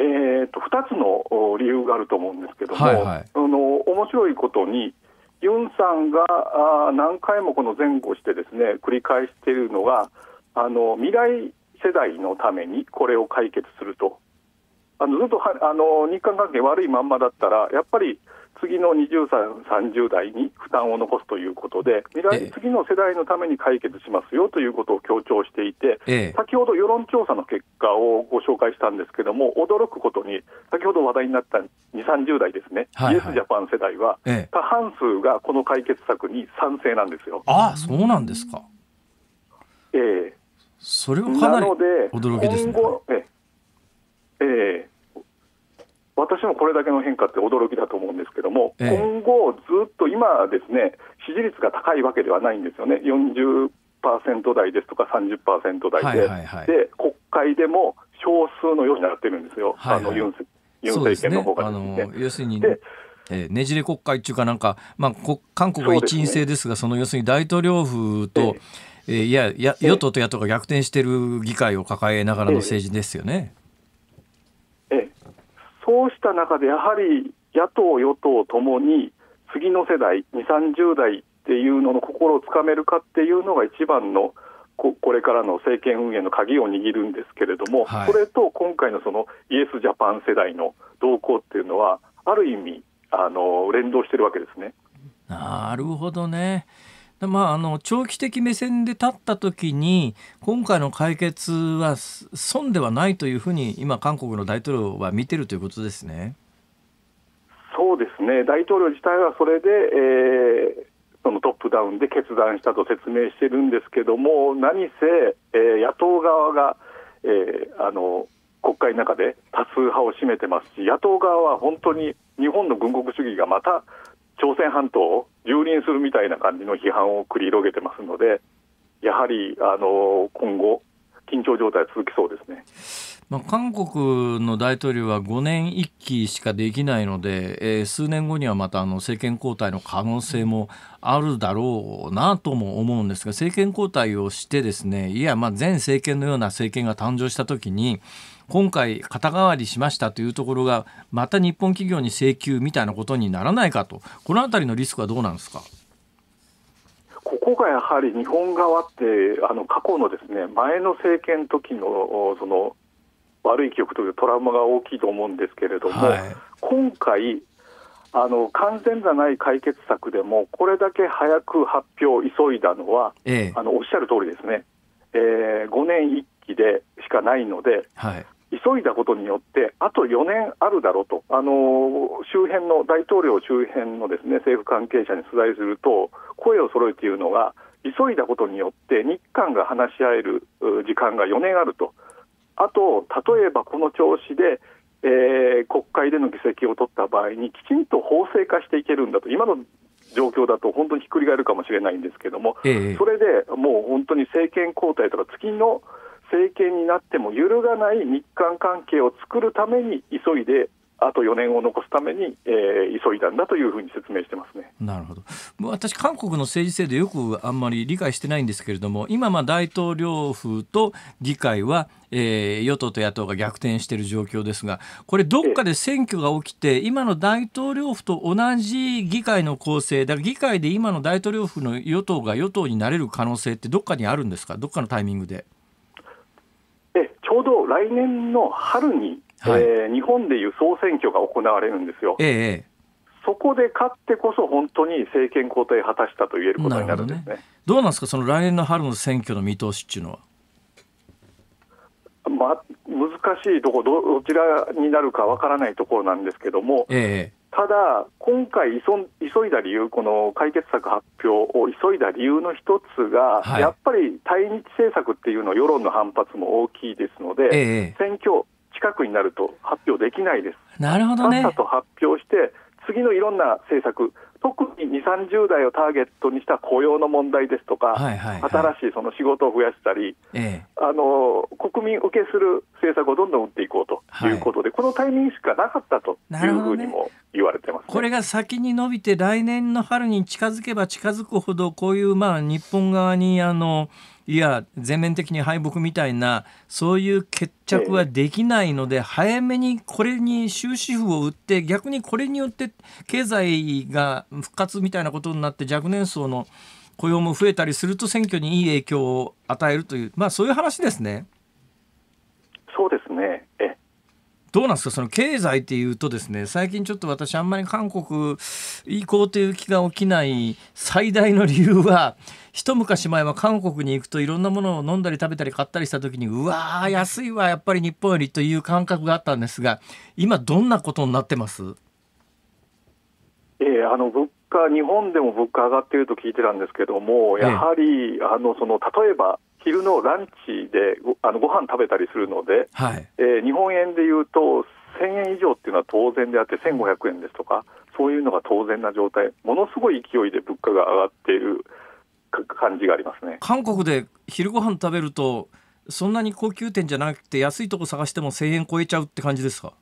えーと、2つの理由があると思うんですけども、はいはい、あの面白いことにユンさんが何回もこの前後してですね繰り返しているのがあの未来世代のためにこれを解決するとあのずっとはあの日韓関係悪いまんまだったらやっぱり次の20 30代に負担を残すということで未来、次の世代のために解決しますよということを強調していて、先ほど世論調査の結果をご紹介したんですけども驚くことに先ほど話題になった2 3 0代ですね、はいはい、イエスジャパン世代は、過半数がこの解決策に賛成なんですよ。あそうなんですか、ええそれはかなり驚きですね。ええー、私もこれだけの変化って驚きだと思うんですけども、えー、今後、ずっと今ですね、支持率が高いわけではないんですよね、40%台ですとか30%台で、はいはいはい、で国会でも少数のようになってるんですよ、はいはい、あのユンユン政権の方が、ねね、あの要するに、えー、ねじれ国会っていうか、なんか、まあ、韓国は一員制ですがそね、その要するに大統領府と、えーいやや与党と野党が逆転している議会を抱えながらの政治ですよね。ええそうした中でやはり野党、与党ともに次の世代、2、30代っていうのの心をつかめるかっていうのが一番のここれからの政権運営の鍵を握るんですけれども、はい、それと今回のそのイエス・ジャパン世代の動向っていうのは、ある意味あの連動してるわけですね。なるほどね。まあ、あの長期的目線で立った時に今回の解決は損ではないというふうに今、韓国の大統領は見てるということですね。そうですね大統領自体はそれで、えー、そのトップダウンで決断したと説明してるんですけども何せ、えー、野党側が、えー、あの国会の中で多数派を占めてますし野党側は本当に日本の軍国主義がまた朝鮮半島を蹂躙するみたいな感じの批判を繰り広げてますので、やはりあの今後、緊張状態続きそうですね。まあ、韓国の大統領は5年1期しかできないので、えー、数年後にはまたあの政権交代の可能性もあるだろうなとも思うんですが政権交代をしてですねいやまあ前政権のような政権が誕生した時に今回肩代わりしましたというところがまた日本企業に請求みたいなことにならないかとこの辺りのリスクはどうなんですかここがやはり日本側ってあの過去のですね前の政権時のその悪い記憶というトラウマが大きいと思うんですけれども、はい、今回あの完全じゃない解決策でもこれだけ早く発表急いだのは、ええ、あのおっしゃる通りですね、えー、5年1期でしかないので、はい、急いだことによって、あと4年あるだろうと、あの周辺の大統領周辺のです、ね、政府関係者に取材すると、声を揃えて言うのが、急いだことによって日韓が話し合える時間が4年あると、あと、例えばこの調子で、えー、国会での議席を取った場合に、きちんと法制化していけるんだと、今の状況だと本当にひっくり返るかもしれないんですけれども、ええ、それでもう本当に政権交代とか、月の政権になっても揺るがない日韓関係を作るために急いであと4年を残すために、えー、急いだんだというふうに説明してますねなるほど私、韓国の政治制度よくあんまり理解してないんですけれども今、ま大統領府と議会は、えー、与党と野党が逆転している状況ですがこれどっかで選挙が起きて今の大統領府と同じ議会の構成だから議会で今の大統領府の与党が与党になれる可能性ってどっかにあるんですかどっかのタイミングで。ょうど来年の春に、はい、えー、日本でいう総選挙が行われるんですよ。ええ、そこで勝ってこそ本当に政権交代果たしたと言えることになるんですね、ね、どうなんですか、その来年の春の選挙の見通しっていうのは。まあ、難しいところ、どちらになるかわからないところなんですけども、ええ、ただ、今回急、急いだ理由、この解決策発表を急いだ理由の一つが、はい、やっぱり対日政策っていうの、世論の反発も大きいですので、ええ、選挙近くになると発表できないです。なるほどね。さっさと発表して、次のいろんな政策、特に2、30代をターゲットにした雇用の問題ですとか、はいはいはい、新しいその仕事を増やしたり、ええ、あの、国民受けする政策をどんどん打っていこうということで、はい、このタイミングしかなかったというふうにも言われてます、ねね、これが先に伸びて、来年の春に近づけば近づくほど、こういうまあ日本側にあのいや全面的に敗北みたいなそういう決着はできないので、早めにこれに終止符を打って逆にこれによって経済が復活みたいなことになって若年層の雇用も増えたりすると選挙にいい影響を与えるという、まあ、そういう話ですね。そうですねえどうなんですかその経済っていうとですね最近ちょっと私あんまり韓国行こうという気が起きない最大の理由は一昔前は韓国に行くといろんなものを飲んだり食べたり買ったりした時にうわー安いわやっぱり日本よりという感覚があったんですが今どんなことになってますえー、あの物価、日本でも物価上がっていると聞いてたんですけども、やはり、えあのその例えば昼のランチでごあのご飯食べたりするので、はい、えー、日本円でいうと、1000円以上っていうのは当然であって、1500円ですとか、そういうのが当然な状態、ものすごい勢いで物価が上がっている。感じがありますね韓国で昼ご飯食べるとそんなに高級店じゃなくて安いとこ探しても1000円超えちゃうって感じですか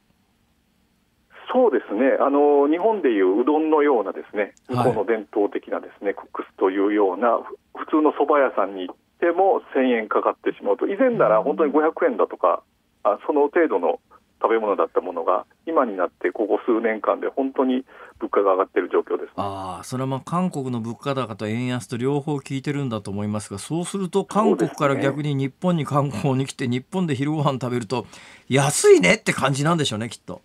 そうですねあの日本でいううどんのようなですね向こうの伝統的なですね、はい、コックスというような普通の蕎麦屋さんに行っても1000円かかってしまうと以前なら本当に500円だとかあその程度の食べ物だったものが今になってここ数年間で本当に物価が上がっている状況です、ああそれはまあ韓国の物価高と円安と両方効いてるんだと思いますがそうすると韓国から逆に日本に観光に来て日本で昼ご飯食べると安いねって感じなんでしょうねきっと。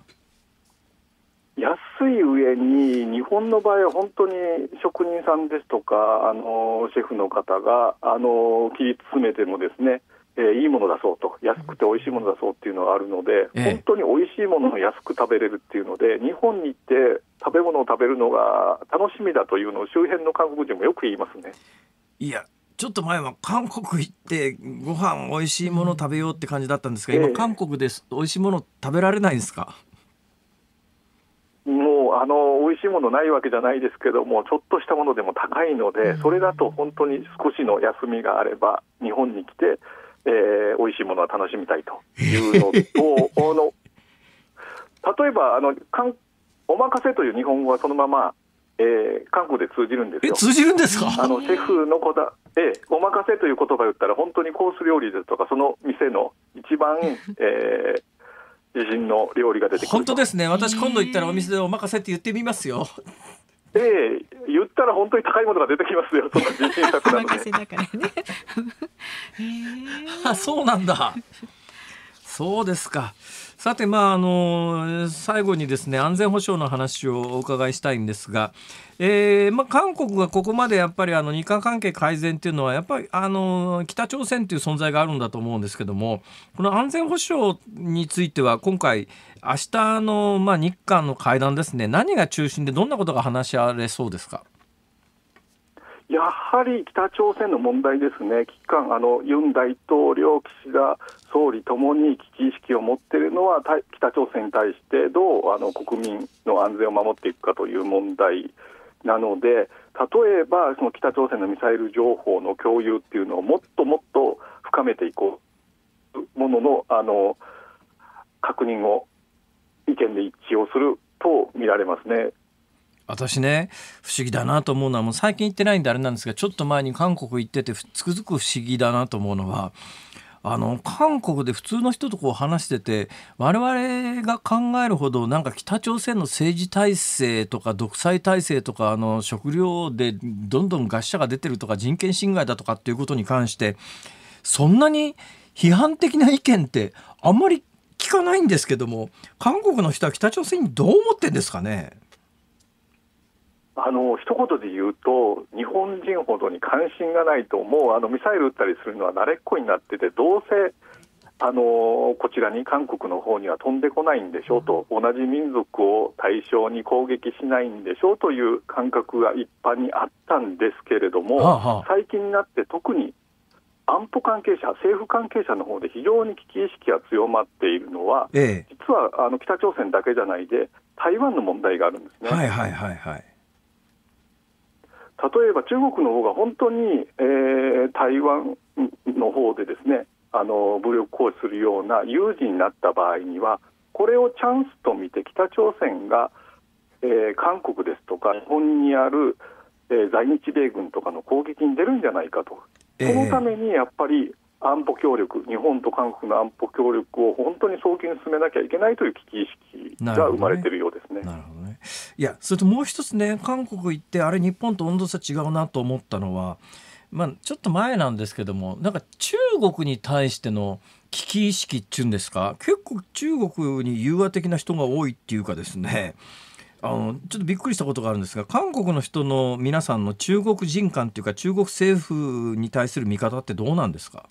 安い上に日本の場合は本当に職人さんですとかあのシェフの方があの切り詰めてもですねえー、いいものだそうと、安くて美味しいものだそうっていうのがあるので、本当に美味しいものを安く食べれるっていうので、日本に行って食べ物を食べるのが楽しみだというのを周辺の韓国人もよく言いますね。いやちょっと前は韓国行ってご飯美味しいもの食べようって感じだったんですが、今韓国で美味しいもの食べられないんですか、もうあの美味しいものないわけじゃないですけどもちょっとしたものでも高いのでそれだと本当に少しの休みがあれば日本に来てえー、美味しいものは楽しみたいというのと、あの例えばあのかん、お任せという日本語はそのまま、えー、韓国で通じるんですよ。通じるんですかあのシェフのこだ、えー、お任せという言葉を言ったら、本当にコース料理ですとか、その店の一番、えー、自信の料理が出てくる本当ですね私今度行ったらお店でお任せって言ってみますよええ、言ったら本当に高いものが出てきますよ、その人生策なので。任せだからね。え ー、あ、そうなんだ。そうですか。さて、まあ、あの、最後にですね、安全保障の話をお伺いしたいんですが、えー、まあ、韓国がここまでやっぱりあの日韓関係改善っていうのは、やっぱりあの北朝鮮という存在があるんだと思うんですけども、この安全保障については、今回、明日のまあ日韓の会談ですね、何が中心で、どんなことが話し合われそうですか。やはり北朝鮮の問題ですね、期間あのユン大統領、岸田総理ともに危機意識を持っているのは北朝鮮に対してどうあの国民の安全を守っていくかという問題なので例えばその北朝鮮のミサイル情報の共有っていうのをもっともっと深めていこうもののあの確認を意見で一致をすると見られますね。私ね不思議だなと思うのはもう最近行ってないんであれなんですがちょっと前に韓国行っててつくづく不思議だなと思うのはあの韓国で普通の人とこう話してて我々が考えるほどなんか北朝鮮の政治体制とか独裁体制とかあの食料でどんどん餓死者が出てるとか人権侵害だとかっていうことに関してそんなに批判的な意見ってあんまり聞かないんですけども韓国の人は北朝鮮にどう思ってんですかねあの一言で言うと、日本人ほどに関心がないと、もうあのミサイル撃ったりするのは慣れっこになってて、どうせあのこちらに韓国の方には飛んでこないんでしょうと、同じ民族を対象に攻撃しないんでしょうという感覚が一般にあったんですけれども、最近になって特に安保関係者、政府関係者の方で非常に危機意識が強まっているのは、実はあの北朝鮮だけじゃないで、台湾の問題があるんですね。はいはいはいはい例えば中国の方が本当に、えー、台湾の方でですねあの武力行使するような有事になった場合にはこれをチャンスと見て北朝鮮が、えー、韓国ですとか日本にある、えー、在日米軍とかの攻撃に出るんじゃないかと、えー、そのためにやっぱり安保協力日本と韓国の安保協力を本当に早急に進めなきゃいけないという危機意識が生まれているようですね。なるほどねいやそれともう一つね韓国行ってあれ日本と温度差違うなと思ったのは、まあ、ちょっと前なんですけどもなんか中国に対しての危機意識っていうんですか結構中国に融和的な人が多いっていうかですねあのちょっとびっくりしたことがあるんですが韓国の人の皆さんの中国人感っていうか中国政府に対する見方ってどうなんですか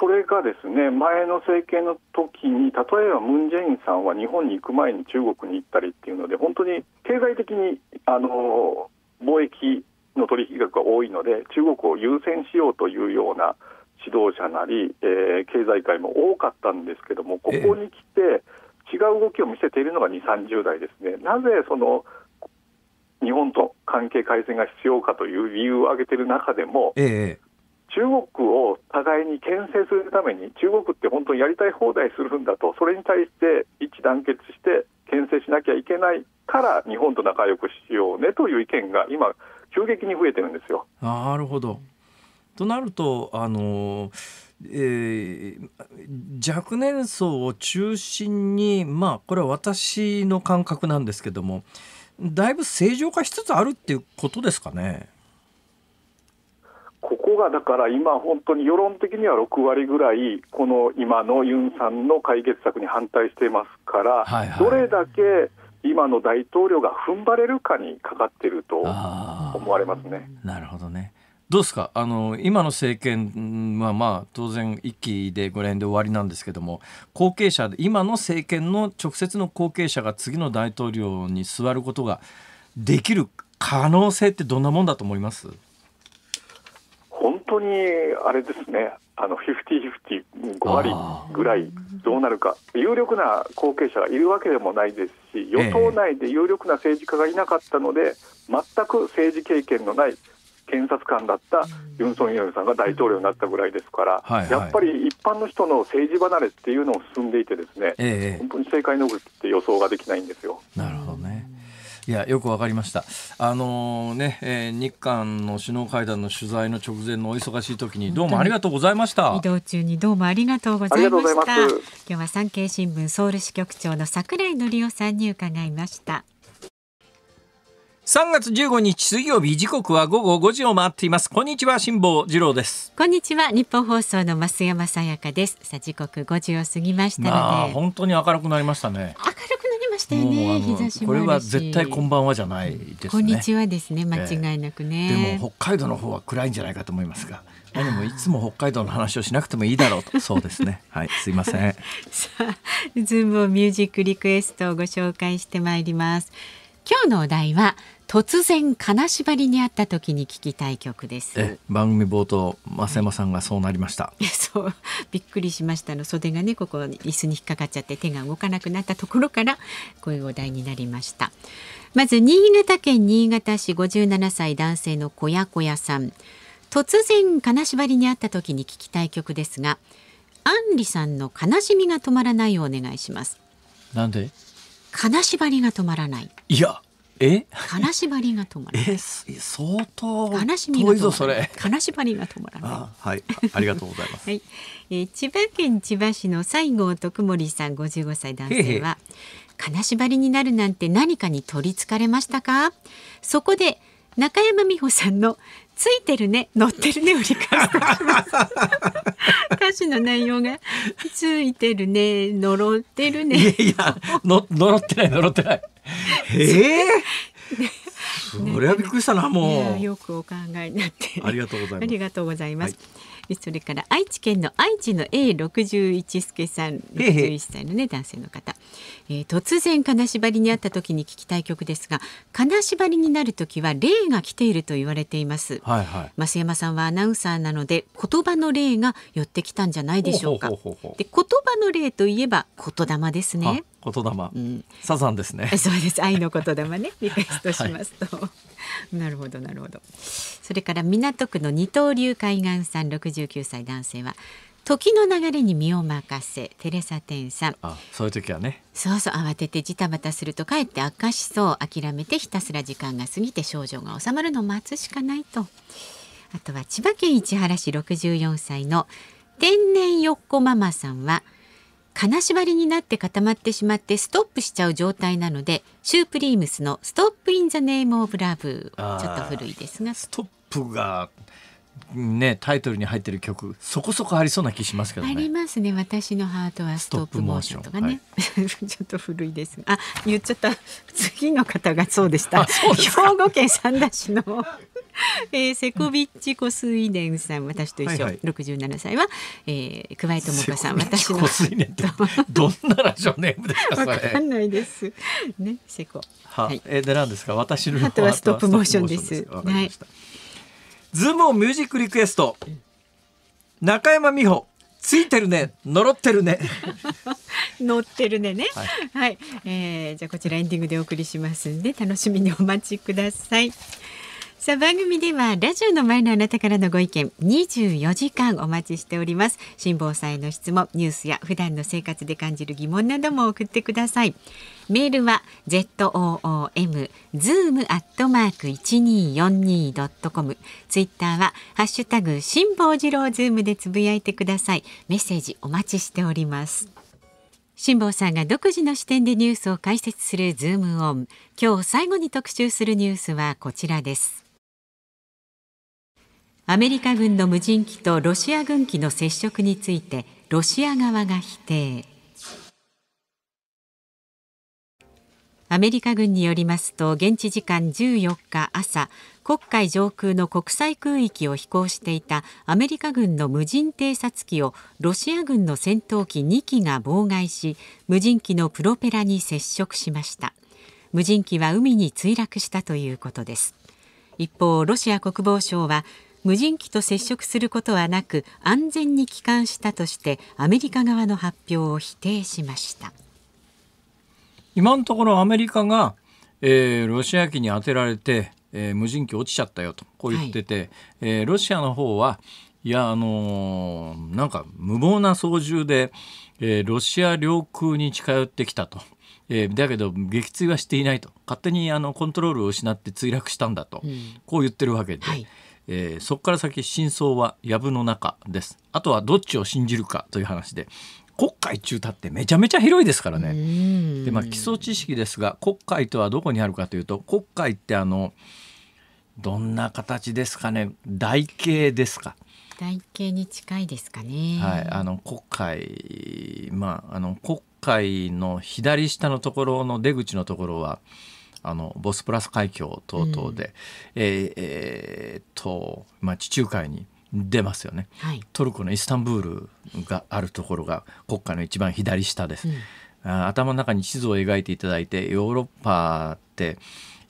それがですね前の政権の時に例えばムン・ジェインさんは日本に行く前に中国に行ったりっていうので本当に経済的にあの貿易の取引額が多いので中国を優先しようというような指導者なり、えー、経済界も多かったんですけどもここに来て違う動きを見せているのが2 3 0代ですね。なぜその日本と関係改善が必要かという理由を挙げている中でも、ええ、中国を互いに牽制するために中国って本当にやりたい放題するんだとそれに対して一致団結して牽制しなきゃいけないから日本と仲良くしようねという意見が今急激に増えてるんですよ。なるほどとなるとあのえー、若年層を中心にまあこれは私の感覚なんですけどもだいぶ正常化しつつあるっていうことですかね。ここがだから今、本当に世論的には6割ぐらい、この今のユンさんの解決策に反対していますから、はいはい、どれだけ今の大統領が踏ん張れるかにかかっていると思われますね。なるほどねどうですかあの今の政権はまあ当然一期で5年で終わりなんですけども後継者今の政権の直接の後継者が次の大統領に座ることができる可能性ってどんなもんだと思います当にあれですね、あの50-50、5割ぐらいどうなるか、有力な後継者がいるわけでもないですし、与党内で有力な政治家がいなかったので、全く政治経験のない検察官だったユン・ソン・ヨルさんが大統領になったぐらいですから、はいはい、やっぱり一般の人の政治離れっていうのを進んでいて、ですね、ええ、本当に政界の動きって予想ができないんですよ。なるほどねいやよくわかりました。あのー、ね、えー、日韓の首脳会談の取材の直前のお忙しい時にどうもありがとうございました。移動中にどうもありがとうございました。今日は産経新聞ソウル支局長の櫻井則夫さんに伺いました。三月十五日水曜日時刻は午後五時を回っていますこんにちは辛坊治郎ですこんにちは日本放送の増山さやかですさあ時刻五時を過ぎましたので、本当に明るくなりましたね明るくましたよね日差しこれは絶対こんばんはじゃないですねこんにちはですね間違いなくね、えー、でも北海道の方は暗いんじゃないかと思いますが 何もいつも北海道の話をしなくてもいいだろうと そうですねはいすいません さあズームミュージックリクエストをご紹介してまいります今日のお題は突然金縛りにあった時に聞きたい曲です番組冒頭増山さんがそうなりました、は い、そう びっくりしましたの袖がねここ椅子に引っかかっちゃって手が動かなくなったところからこういうお題になりましたまず新潟県新潟市五十七歳男性のこやこやさん突然金縛りにあった時に聞きたい曲ですがアンリさんの悲しみが止まらないお願いしますなんで金縛りが止まらないいやえ金縛りが止まらない。え相当金縛りが止まら金縛りが止まらない。はい、ありがとうございます。はい、えー、千葉県千葉市の西郷徳森さん、五十五歳男性は金縛りになるなんて何かに取りつかれましたか？そこで中山美穂さんのついてるね、乗ってるねをり解し歌詞の内容が、ついてるね、呪ってるね。いやの、呪ってない、呪ってない。ええー、それはびっくりしたな、もう。よくお考えになって。ありがとうございます。ありがとうございます。はいそれから愛知県の愛知の A61 助さん61歳のね男性の方、えー、突然金縛りにあった時に聞きたい曲ですが金縛りになる時は霊が来ていると言われています、はいはい、増山さんはアナウンサーなので言葉の霊が寄ってきたんじゃないでしょうかで言葉の霊といえば言霊ですね言霊、うん、サザンですね そうです愛の言霊ねリクエストしますと、はい、なるほどなるほどそれから港区の二刀流海岸さん69歳男性は時の流れに身を任せテレサテンさんあそういう時はねそうそう慌ててジタバタするとかえって悪化しそう諦めてひたすら時間が過ぎて症状が治まるのを待つしかないとあとは千葉県市原市64歳の天然よっこママさんは「金縛りになって固まってしまってストップしちゃう状態なのでシュープリームスの「ストップ・イン・ザ・ネーム・オブ・ラブ」ちょっと古いですがストップがね、タイトルに入ってる曲そこそこありそうな気しますけど、ね、ありますね私のハートはストップモーションとかね、はい、ちょっと古いですあ言っちゃった次の方がそうでした兵庫県三田市の えー、セコビッチ・コスイネンさん、私と一緒、六十七歳は、えー、桑井智子さん、私の。コスイデンってどんなラジオネームですか、わかんないです。ね、セコ。は、はい、えー、で、なんですか、私の。あとはストップモーションです。ですはい。ズームをミュージックリクエスト。中山美穂。ついてるね、呪ってるね。乗ってるねね。はい、はい、えー、じゃあこちらエンディングでお送りしますんで楽しみにお待ちください。さあ番組ではラジオの前のあなたからのご意見24時間お待ちしております辛坊さんへの質問ニュースや普段の生活で感じる疑問なども送ってくださいメールは z o o m zoom アットマーク一二四二ドットコム。ツイッターはハッシュタグ辛坊治郎ズームでつぶやいてください。メッセージお待ちしております。辛坊さんが独自の視点でニュースを解説するズームオン。今日最後に特集するニュースはこちらです。アメリカ軍の無人機とロシア軍機の接触についてロシア側が否定アメリカ軍によりますと現地時間14日朝黒海上空の国際空域を飛行していたアメリカ軍の無人偵察機をロシア軍の戦闘機2機が妨害し無人機のプロペラに接触しました無人機は海に墜落したということです一方ロシア国防省は無人機と接触することはなく安全に帰還したとしてアメリカ側の発表を否定しました今のところアメリカが、えー、ロシア機に当てられて、えー、無人機落ちちゃったよとこう言ってて、はい、えー、ロシアの方はいやあのー、なんか無謀な操縦で、えロシア領空に近寄ってきたとえー、だけど撃墜はしていないと勝手にあのコントロールを失って墜落したんだと、うん、こう言ってるわけで、はい、えー、そこから先真相は藪の中ですあとはどっちを信じるかという話で国会中だってめちゃめちゃ広いですからね。でまあ基礎知識ですが国会とはどこにあるかというと国会ってあのどんな形ですかね台形ですか。台形に近いですかね。はい、あの国会まああの国会の左下のところの出口のところは。あのボスプラス海峡等々で、うん、えー、えー、っと、まあ、地中海に出ますよね、はい、トルコのイスタンブールがあるところが国家の一番左下です、うん、頭の中に地図を描いていただいてヨーロッパって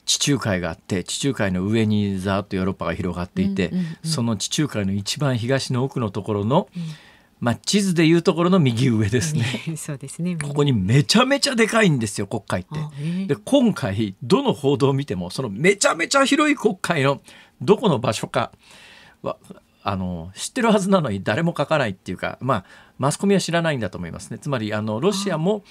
地中海があって地中海の上にざーっとヨーロッパが広がっていて、うんうんうん、その地中海の一番東の奥のところの、うんまあ、地図でいうところの右上ですね そうですねここにめちゃめちゃでかいんですよ国会って。で今回どの報道を見てもそのめちゃめちゃ広い国会のどこの場所かはあの知ってるはずなのに誰も書かないっていうか、まあ、マスコミは知らないんだと思いますね。つまりあのロシアも、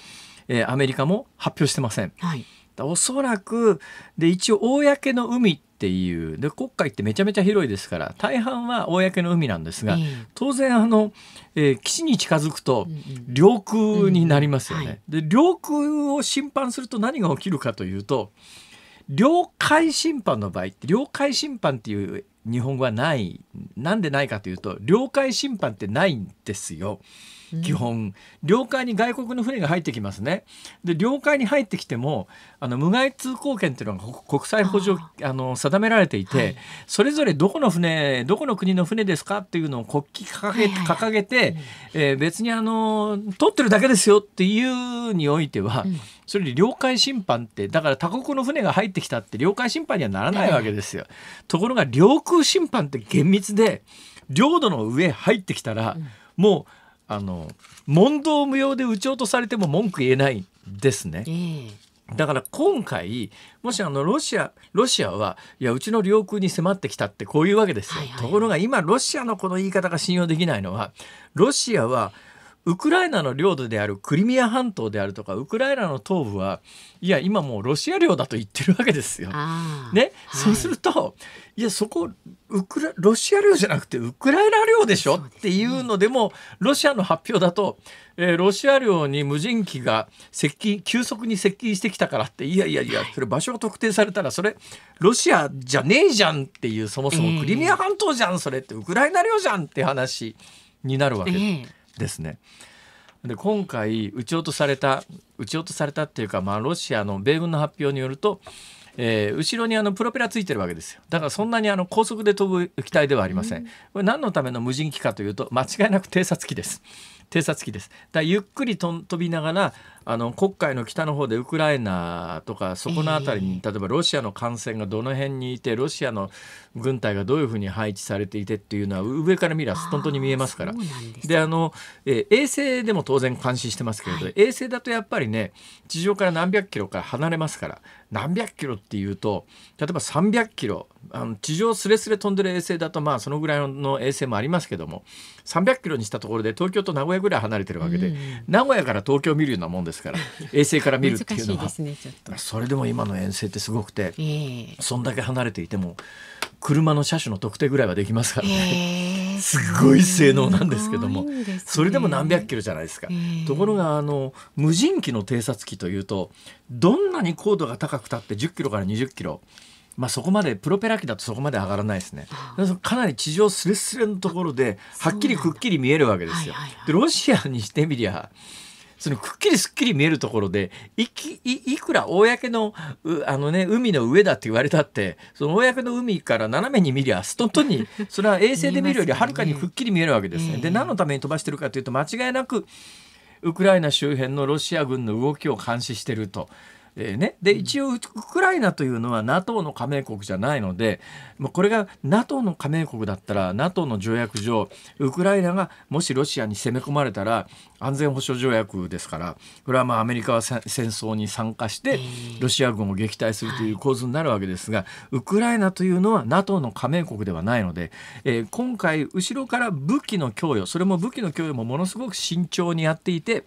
えー、アメリカも発表してません。はい、おそらくで一応公の海っていうで黒海ってめちゃめちゃ広いですから大半は公の海なんですが、えー、当然あの、えー、基地に近づくと領空になりますよね。で領空を侵犯すると何が起きるかというと領海侵犯の場合って領海侵犯っていう日本語はないなんでないかというと領海侵犯ってないんですよ。基本領海に外国の船が入ってきますねで領海に入ってきてもあの無害通行権というのが国際法上あの定められていて、はい、それぞれどこの船どこの国の船ですかっていうのを国旗掲げ,、掲げて、え別にあの取ってるだけですよっていうにおいては、うん、それで領海侵犯ってだから他国の船が入ってきたって領海侵犯にはならないわけですよ。ところが領空侵犯って厳密で領土の上入ってきたら、うん、もうあの問答無用で撃ち落とされても文句言えないですね。えーだから今回もしあのロシアロシアはいやうちの領空に迫ってきたってこういうわけですよ、はいはい、ところが今ロシアのこの言い方が信用できないのはロシアはウクライナの領土であるクリミア半島であるとかウクライナの東部はいや今もうロシア領だと言ってるわけですよ。ね、はい、そうするといやそこウクラロシア領じゃなくてウクライナ領でしょっていうのでもロシアの発表だと、えー、ロシア領に無人機が接近急速に接近してきたからっていやいやいやそれ場所が特定されたらそれロシアじゃねえじゃんっていうそもそもクリミア半島じゃん、それってウクライナ領じゃんって話になるわけ。えーですね。で今回撃ち落とされた撃ち落とされたっていうか、まあ、ロシアの米軍の発表によると、えー、後ろにあのプロペラついてるわけですよだからそんなにあの高速で飛ぶ機体ではありません。これ何のための無人機かというと間違いなく偵察機です。偵察機です。だゆっくり飛びながらあの黒海の北の方でウクライナとかそこの辺りに、例えばロシアの艦船がどの辺にいてロシアの軍隊がどういうふうに配置されていてっていうのは上から見れば本当に見えますから。であの、えー、衛星でも当然監視してますけれど、はい、衛星だとやっぱりね地上から何百キロか離れますから何百キロっていうと例えば300キロあの地上すれすれ飛んでる衛星だとまあそのぐらいの衛星もありますけども300キロにしたところで東京と名古屋ぐらい離れてるわけで、うん、名古屋から東京を見るようなもんですから 衛星から見るっていうのは、ね、それでも今の遠征ってすごくて、えー、そんだけ離れていても。車の車種の特定ぐらいはできますからね、えー、すごい性能なんですけども、ね、それでも何百キロじゃないですか、えー、ところがあの無人機の偵察機というとどんなに高度が高くたって10キロから20キロまあ、そこまでプロペラ機だとそこまで上がらないですねかなり地上すれすれのところではっきりくっきり見えるわけですよ。でロシアにしてみりゃそのくっきりすっきり見えるところでいきいくら公のあの、ね、海の上だって言われたってその公の海から斜めに見りゃストントに それは衛星で見るよりはるかにくっきり見えるわけですね。で何のために飛ばしてるかというと間違いなくウクライナ周辺のロシア軍の動きを監視してると。えー、ね、で一応ウクライナというのは NATO の加盟国じゃないのでこれが NATO の加盟国だったら NATO の条約上ウクライナがもしロシアに攻め込まれたら安全保障条約ですからこれはまあアメリカは戦争に参加してロシア軍を撃退するという構図になるわけですが、ウクライナというのは NATO の加盟国ではないので、えー、今回後ろから武器の供与それも武器の供与もものすごく慎重にやっていて。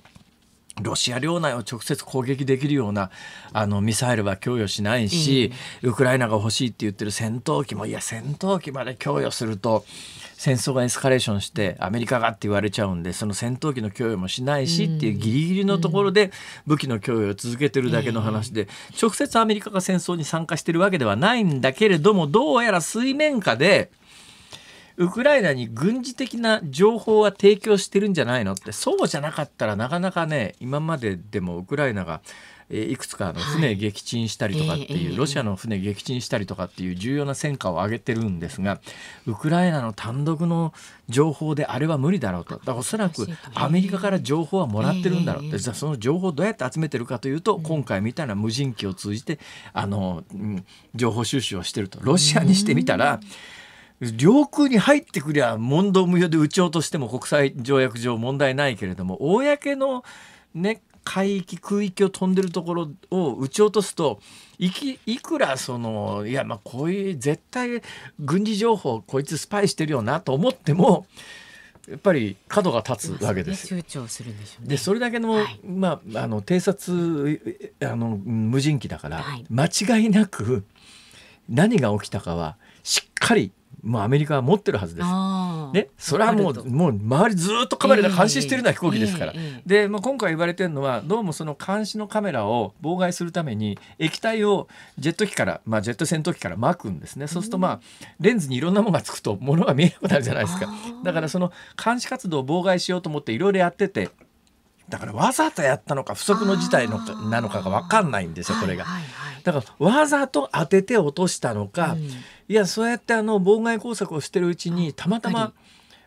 ロシア領内を直接攻撃できるようなあのミサイルは供与しないし、うん、ウクライナが欲しいって言ってる戦闘機もいや戦闘機まで供与すると戦争がエスカレーションしてアメリカがって言われちゃうんでその戦闘機の供与もしないしっていうギリギリのところで武器の供与を続けてるだけの話で、うん、直接アメリカが戦争に参加してるわけではないんだけれどもどうやら水面下で。ウクライナに軍事的な情報は提供してるんじゃないのってそうじゃなかったらなかなかね今まででもウクライナがいくつかの船撃沈したりとかっていう、ロシアの船撃沈したりとかっていう重要な戦果を上げてるんですがウクライナの単独の情報であれは無理だろうとだらおそらくアメリカから情報はもらってるんだろうって、じゃあその情報をどうやって集めてるかというと、今回みたいな無人機を通じてあの、情報収集をしてると。ロシアにしてみたら、領空に入ってくりゃ問答無用で撃ち落としても国際条約上問題ないけれども公の、ね、海域空域を飛んでるところを撃ち落とすといきいくらそのいやまあこういう絶対軍事情報こいつスパイしてるよなと思っても。やっぱり角が立つわけですで、ね、それだけの、はい、まああの偵察あの無人機だから、はい、間違いなく何が起きたかはしっかりもうアメリカは持ってるはずです。ね、それはもうもう周りずっとカメラで監視してるのは飛行機ですから。えーえー、で、まあ、今回言われてるのはどうもその監視のカメラを妨害するために液体をジェット機から、まあ、ジェット戦闘機からまくんですね。そうすると、まあ、レンズにいろんなものがつくとものが見えなくなるじゃないですか。だからその監視活動を妨害しようと思っていろいろやっててだからわざとやったのか不測の事態のなのかが分かんないんですよこれが。はいはいはいだからわざと当てて落としたのか、うん、いやそうやってあの妨害工作をしてるうちにたまたま。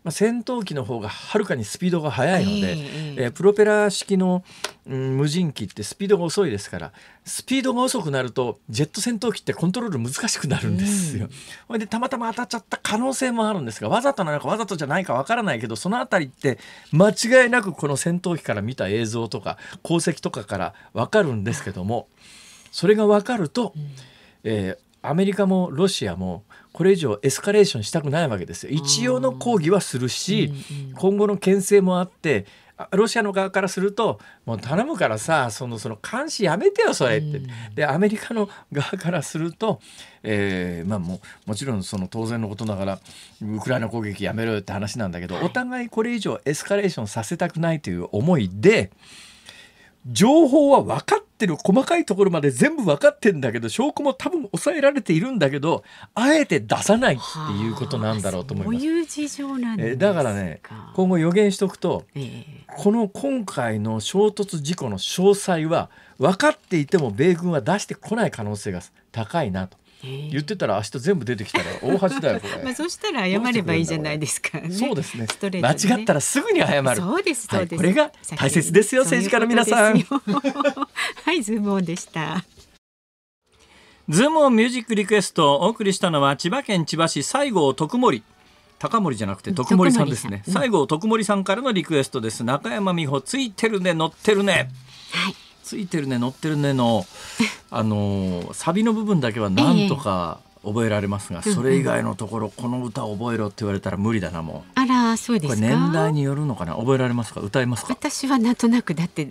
まあ、戦闘機の方がはるかにスピードが速いので、えー、プロペラ式の、うん、無人機ってスピードが遅いですからスピードが遅くなるとジェット戦闘機ってコントロール難しくなるんですよ。うん、でたまたま当たっちゃった可能性もあるんですがわざとなのかわざとじゃないかわからないけどその辺りって間違いなくこの戦闘機から見た映像とか功績とかから分かるんですけどもそれが分かると、うん、えー、アメリカもロシアもこれ以上エスカレーションしたくないわけですよ。一応の抗議はするし、うんうん、今後の牽制もあってロシアの側からするともう頼むからさそのその監視やめてよそれって、うん、でアメリカの側からすると、えーまあも、うもちろんその当然のことながらウクライナ攻撃やめろよって話なんだけど、お互いこれ以上エスカレーションさせたくないという思いで情報は分かってる細かいところまで全部分かってんだけど証拠も多分抑えられているんだけどあえて出さないっていうことなんだろうと思います。う事情なんえだからね今後予言しておくと、えー、この今回の衝突事故の詳細は分かっていても米軍は出してこない可能性が高いなと。言ってたら明日全部出てきたら大恥だよこれ まあそしたら謝ればいいじゃないですか、ね、そうですね、ね、間違ったらすぐに謝るそうですそうです、はい、これが大切ですよ政治家の皆さん はいズームオンでしたズームオンミュージックリクエストお送りしたのは千葉県千葉市西郷徳森高森じゃなくて徳森さんですね西郷徳森さんからのリクエストです中山美穂ついてるね乗ってるねはいついてるね乗ってるねの あのサビの部分だけはなんとか覚えられますが、ええ、それ以外のところこの歌覚えろって言われたら無理だなもう。あらそうです年代によるのかな覚えられますか歌えますか。私はなんとなくだってよ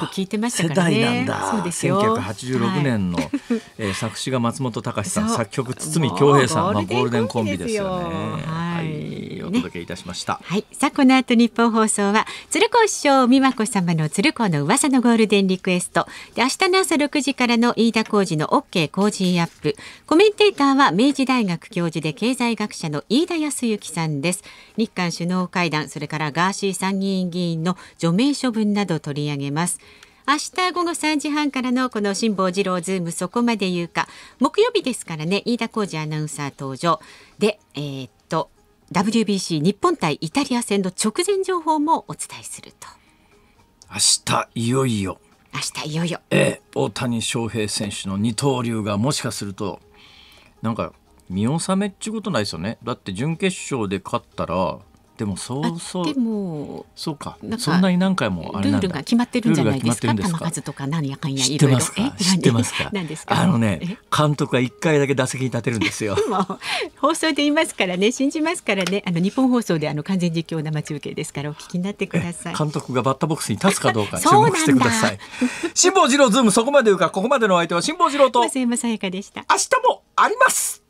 く聞いてましたからね。世代なんだ。そうですよ。1986年の、はい、えー、作詞が松本隆さん作曲堤恭平さんまあゴールデンコンビですよね。はい。お届けいたしました、はいさあこの後日本放送は鶴子師匠美和子様の鶴子の噂のゴールデンリクエストで明日の朝6時からの飯田浩二の OK 工事アップコメンテーターは明治大学教授で経済学者の飯田康之さんです日韓首脳会談それからガーシー参議院議員の除名処分など取り上げます明日午後三時半からのこの辛坊治郎ズームそこまで言うか木曜日ですからね飯田浩二アナウンサー登場で、えー、WBC 日本対イタリア戦の直前情報もお伝えすると明日いよいよ明日いよいよ、ええ、大谷翔平選手の二刀流がもしかするとなんか見納めっちゅうことないですよねだって準決勝で勝ったらでもそうそうでもそうかそんなに何回もルールが決まってるんじゃないですか球数とか何やかんやいろいろ知ってますかあのね監督は一回だけ打席に立てるんですよ 放送で言いますからね信じますからねあの日本放送であの完全実況生中継ですからお聞きになってください監督がバッターボックスに立つかどうか注目してください辛坊治郎ズームそこまで言うかここまでの相手は辛坊治郎と増山さやかでした明日もあります